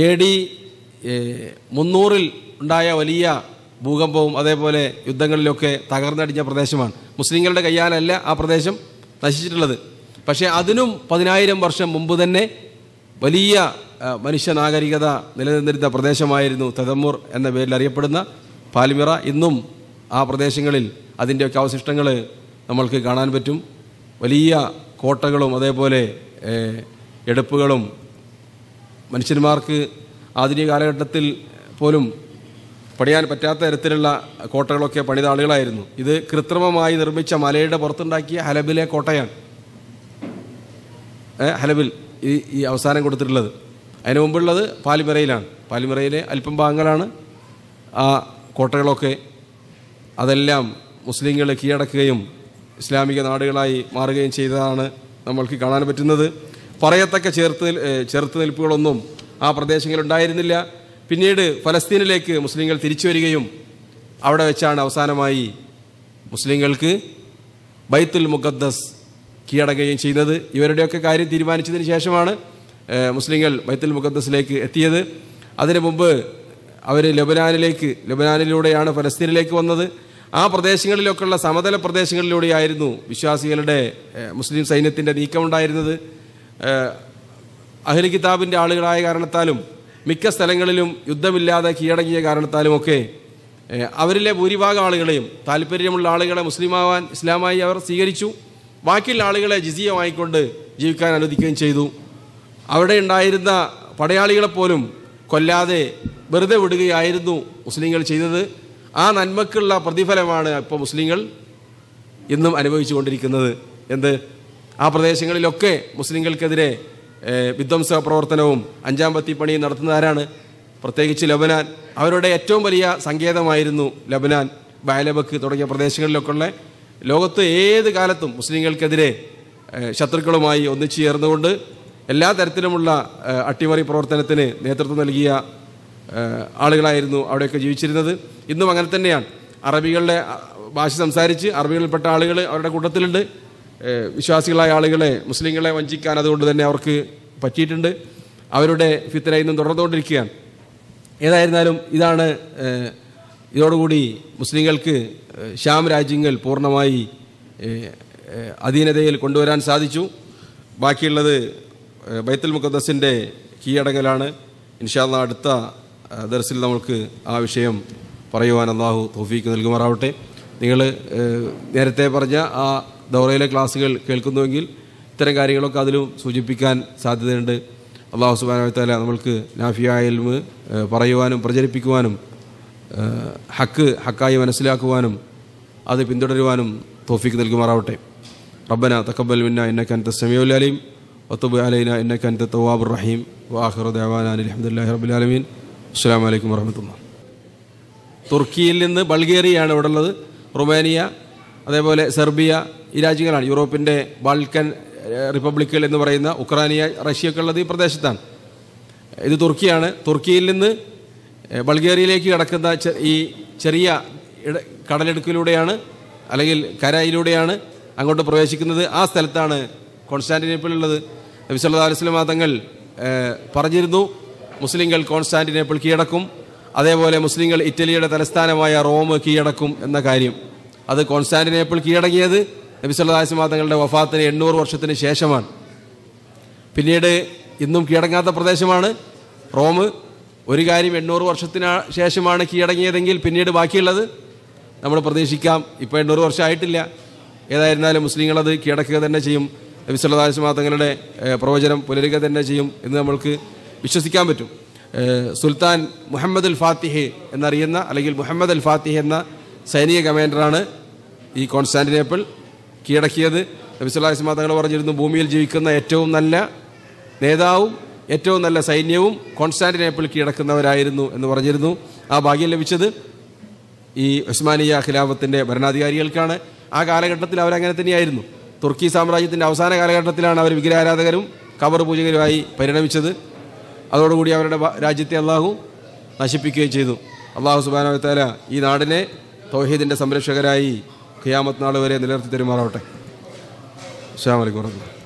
എ ഡി മുന്നൂറിൽ ഉണ്ടായ വലിയ ഭൂകമ്പവും അതേപോലെ യുദ്ധങ്ങളിലൊക്കെ തകർന്നടിഞ്ഞ പ്രദേശമാണ് മുസ്ലിങ്ങളുടെ കയ്യാലല്ല ആ പ്രദേശം നശിച്ചിട്ടുള്ളത് പക്ഷേ അതിനും പതിനായിരം വർഷം മുമ്പ് തന്നെ വലിയ മനുഷ്യനാഗരികത നിലനിന്നിരുന്ന പ്രദേശമായിരുന്നു തെതമ്മൂർ എന്ന പേരിൽ അറിയപ്പെടുന്ന പാലിമിറ ഇന്നും ആ പ്രദേശങ്ങളിൽ അതിൻ്റെയൊക്കെ അവശിഷ്ടങ്ങൾ നമ്മൾക്ക് കാണാൻ പറ്റും വലിയ കോട്ടകളും അതേപോലെ എടുപ്പുകളും മനുഷ്യന്മാർക്ക് ആധുനിക കാലഘട്ടത്തിൽ പോലും പണിയാൻ പറ്റാത്ത തരത്തിലുള്ള കോട്ടകളൊക്കെ പണിത ആളുകളായിരുന്നു ഇത് കൃത്രിമമായി നിർമ്മിച്ച മലയുടെ പുറത്തുണ്ടാക്കിയ ഹലബിലെ കോട്ടയാണ് ഹലബിൽ ഈ ഈ അവസാനം കൊടുത്തിട്ടുള്ളത് അതിന് മുമ്പുള്ളത് പാലിമറയിലാണ് പാലിമറയിലെ അല്പം ഭാഗങ്ങളാണ് ആ കോട്ടകളൊക്കെ അതെല്ലാം മുസ്ലിങ്ങളെ കീഴടക്കുകയും ഇസ്ലാമിക നാടുകളായി മാറുകയും ചെയ്തതാണ് നമ്മൾക്ക് കാണാൻ പറ്റുന്നത് പറയത്തക്ക ചേർത്ത് ചെറുത്ത് നിൽപ്പുകളൊന്നും ആ പ്രദേശങ്ങളിൽ ഉണ്ടായിരുന്നില്ല പിന്നീട് ഫലസ്തീനിലേക്ക് മുസ്ലിങ്ങൾ തിരിച്ചു വരികയും അവിടെ വെച്ചാണ് അവസാനമായി മുസ്ലിങ്ങൾക്ക് ബൈത്തുൽ മുഖദ്ദസ് കീഴടങ്ങുകയും ചെയ്യുന്നത് ഇവരുടെയൊക്കെ കാര്യം തീരുമാനിച്ചതിന് ശേഷമാണ് മുസ്ലിങ്ങൾ ബൈത്തുൽ മുഖദ്ദസിലേക്ക് എത്തിയത് അതിനു മുമ്പ് അവർ ലബനാനിലേക്ക് ലബനാനിലൂടെയാണ് ഫലസ്തീനിലേക്ക് വന്നത് ആ പ്രദേശങ്ങളിലൊക്കെയുള്ള സമതല പ്രദേശങ്ങളിലൂടെയായിരുന്നു വിശ്വാസികളുടെ മുസ്ലിം സൈന്യത്തിൻ്റെ നീക്കമുണ്ടായിരുന്നത് അഹ്ലി കിതാബിൻ്റെ ആളുകളായ കാരണത്താലും മിക്ക സ്ഥലങ്ങളിലും യുദ്ധമില്ലാതെ കീഴടങ്ങിയ കാരണത്താലുമൊക്കെ അവരിലെ ഭൂരിഭാഗം ആളുകളെയും താല്പര്യമുള്ള ആളുകളെ മുസ്ലിമാവാൻ ഇസ്ലാമായി അവർ സ്വീകരിച്ചു ബാക്കിയുള്ള ആളുകളെ ജിസിയ ജീവിക്കാൻ അനുവദിക്കുകയും ചെയ്തു അവിടെ ഉണ്ടായിരുന്ന പടയാളികളെപ്പോലും കൊല്ലാതെ വെറുതെ വിടുകയായിരുന്നു മുസ്ലിങ്ങൾ ചെയ്തത് ആ നന്മക്കുള്ള പ്രതിഫലമാണ് ഇപ്പോൾ മുസ്ലിങ്ങൾ ഇന്നും അനുഭവിച്ചു കൊണ്ടിരിക്കുന്നത് എന്ത് ആ പ്രദേശങ്ങളിലൊക്കെ മുസ്ലിങ്ങൾക്കെതിരെ വിധ്വംസ പ്രവർത്തനവും അഞ്ചാം പത്തി പണിയും നടത്തുന്നവരാണ് പ്രത്യേകിച്ച് ലബനാൻ അവരുടെ ഏറ്റവും വലിയ സങ്കേതമായിരുന്നു ലബനാൻ ബാലബക്ക് തുടങ്ങിയ പ്രദേശങ്ങളിലൊക്കെയുള്ള ലോകത്ത് ഏത് കാലത്തും മുസ്ലിങ്ങൾക്കെതിരെ ശത്രുക്കളുമായി ഒന്നിച്ചു ചേർന്നുകൊണ്ട് എല്ലാ തരത്തിലുമുള്ള അട്ടിമറി പ്രവർത്തനത്തിന് നേതൃത്വം നൽകിയ ആളുകളായിരുന്നു അവിടെയൊക്കെ ജീവിച്ചിരുന്നത് ഇന്നും അങ്ങനെ തന്നെയാണ് അറബികളുടെ ഭാഷ സംസാരിച്ച് അറബികളിൽപ്പെട്ട ആളുകൾ അവരുടെ കൂട്ടത്തിലുണ്ട് വിശ്വാസികളായ ആളുകളെ മുസ്ലിങ്ങളെ വഞ്ചിക്കാൻ അതുകൊണ്ട് തന്നെ അവർക്ക് പറ്റിയിട്ടുണ്ട് അവരുടെ ഫിത്തന ഇന്നും തുടർന്നുകൊണ്ടിരിക്കുകയാണ് ഏതായിരുന്നാലും ഇതാണ് ഇതോടുകൂടി മുസ്ലിങ്ങൾക്ക് ശ്യാം രാജ്യങ്ങൾ പൂർണ്ണമായി അധീനതയിൽ കൊണ്ടുവരാൻ സാധിച്ചു ബാക്കിയുള്ളത് ബൈത്തുൽ മുഖദ്സിൻ്റെ കീഴടങ്ങലാണ് ഇൻഷാല്ല അടുത്ത ദർസിൽ നമ്മൾക്ക് ആ വിഷയം പറയുവാൻ അള്ളാഹു തോഫീക്ക് നൽകുമാറാവട്ടെ നിങ്ങൾ നേരത്തെ പറഞ്ഞ ആ ദൗറയിലെ ക്ലാസ്സുകൾ കേൾക്കുന്നുവെങ്കിൽ ഇത്തരം കാര്യങ്ങളൊക്കെ അതിലും സൂചിപ്പിക്കാൻ സാധ്യതയുണ്ട് അള്ളാഹു സുബാനത്താല നമ്മൾക്ക് നാഫിയ പറയുവാനും പ്രചരിപ്പിക്കുവാനും ഹക്ക് ഹക്കായി മനസ്സിലാക്കുവാനും അത് പിന്തുടരുവാനും തോഫിക്ക് നൽകുമാറാവട്ടെ റബ്ബന തക്കബൽ മിന്ന ഇന്നക്ക അൻത സമീഉൽ അലീം അലൈന ഇന്നക്ക അൻത തവ്വാബുർ റഹീം വാഹിറു ദഅവാന അൽഹംദുലില്ലാഹി റബ്ബിൽ ആലമീൻ അസ്സലാമു അലൈക്കും വറഹ്മത്തുള്ളാഹി തുർക്കിയിൽ നിന്ന് ബൾഗേറിയയാണ് ഇവിടെ ഉള്ളത് റുമാനിയ അതേപോലെ സെർബിയ ഈ രാജ്യങ്ങളാണ് യൂറോപ്പിൻ്റെ ബാൾക്കൻ റിപ്പബ്ലിക്കുകൾ എന്ന് പറയുന്ന ഉക്രാനിയ റഷ്യയൊക്കെ ഉള്ളത് ഈ പ്രദേശത്താണ് ഇത് തുർക്കിയാണ് തുർക്കിയിൽ നിന്ന് ബൾഗേറിയയിലേക്ക് കടക്കുന്ന ഈ ചെറിയ കടലെടുക്കിലൂടെയാണ് അല്ലെങ്കിൽ കരയിലൂടെയാണ് അങ്ങോട്ട് പ്രവേശിക്കുന്നത് ആ സ്ഥലത്താണ് കോൺസ്റ്റാന്റിനേപ്പിളുള്ളത് നബിസ്വല്ലാ അലുസ്ലം തങ്ങൾ പറഞ്ഞിരുന്നു മുസ്ലിങ്ങൾ കോൺസ്റ്റാൻറ്റിനേപ്പിൾ കീഴടക്കും അതേപോലെ മുസ്ലിങ്ങൾ ഇറ്റലിയുടെ തലസ്ഥാനമായ റോം കീഴടക്കും എന്ന കാര്യം അത് കോൺസ്റ്റാൻറ്റിനേപ്പിൾ കീഴടങ്ങിയത് നബിസ്വല്ലാസി തങ്ങളുടെ വഫാത്തിന് എണ്ണൂറ് വർഷത്തിന് ശേഷമാണ് പിന്നീട് ഇന്നും കീഴടങ്ങാത്ത പ്രദേശമാണ് റോം ഒരു കാര്യം എണ്ണൂറ് വർഷത്തിന് ശേഷമാണ് കീഴടങ്ങിയതെങ്കിൽ പിന്നീട് ബാക്കിയുള്ളത് നമ്മൾ പ്രതീക്ഷിക്കാം ഇപ്പോൾ എണ്ണൂറ് വർഷമായിട്ടില്ല ഏതായിരുന്നാലും മുസ്ലിങ്ങളത് കീഴടക്കുക തന്നെ ചെയ്യും നബിസ്വല്ലാസി തങ്ങളുടെ പ്രവചനം പുലരുക തന്നെ ചെയ്യും എന്ന് നമ്മൾക്ക് വിശ്വസിക്കാൻ പറ്റും സുൽത്താൻ മുഹമ്മദ് അൽ ഫാത്തിഹെ എന്നറിയുന്ന അല്ലെങ്കിൽ മുഹമ്മദ് അൽ ഫാത്തിഹ് എന്ന സൈനിക കമാൻഡറാണ് ഈ കോൺസ്റ്റാൻറ്റിനേപ്പിൾ കീഴടക്കിയത് നബിസുല്ലാസ്മാ തങ്ങൾ പറഞ്ഞിരുന്നു ഭൂമിയിൽ ജീവിക്കുന്ന ഏറ്റവും നല്ല നേതാവും ഏറ്റവും നല്ല സൈന്യവും കോൺസ്റ്റാൻറ്റിനേപ്പിൾ കീഴടക്കുന്നവരായിരുന്നു എന്ന് പറഞ്ഞിരുന്നു ആ ഭാഗ്യം ലഭിച്ചത് ഈ ഉസ്മാനിയ ഖിലാഫത്തിൻ്റെ ഭരണാധികാരികൾക്കാണ് ആ കാലഘട്ടത്തിൽ അവരങ്ങനെ തന്നെയായിരുന്നു തുർക്കി സാമ്രാജ്യത്തിൻ്റെ അവസാന കാലഘട്ടത്തിലാണ് അവർ വിഗ്രഹാരാധകരും കബർ പൂജകരുമായി പരിണമിച്ചത് അതോടുകൂടി അവരുടെ രാജ്യത്തെ അള്ളാഹു നശിപ്പിക്കുകയും ചെയ്തു അള്ളാഹു സുബാനവത്താല ഈ നാടിനെ തൗഹീദിൻ്റെ സംരക്ഷകരായി ഖിയാമത്ത് നാൾ വരെ നിലനിർത്തി തരുമാറാവട്ടെ അസ്സാം വലൈക്കും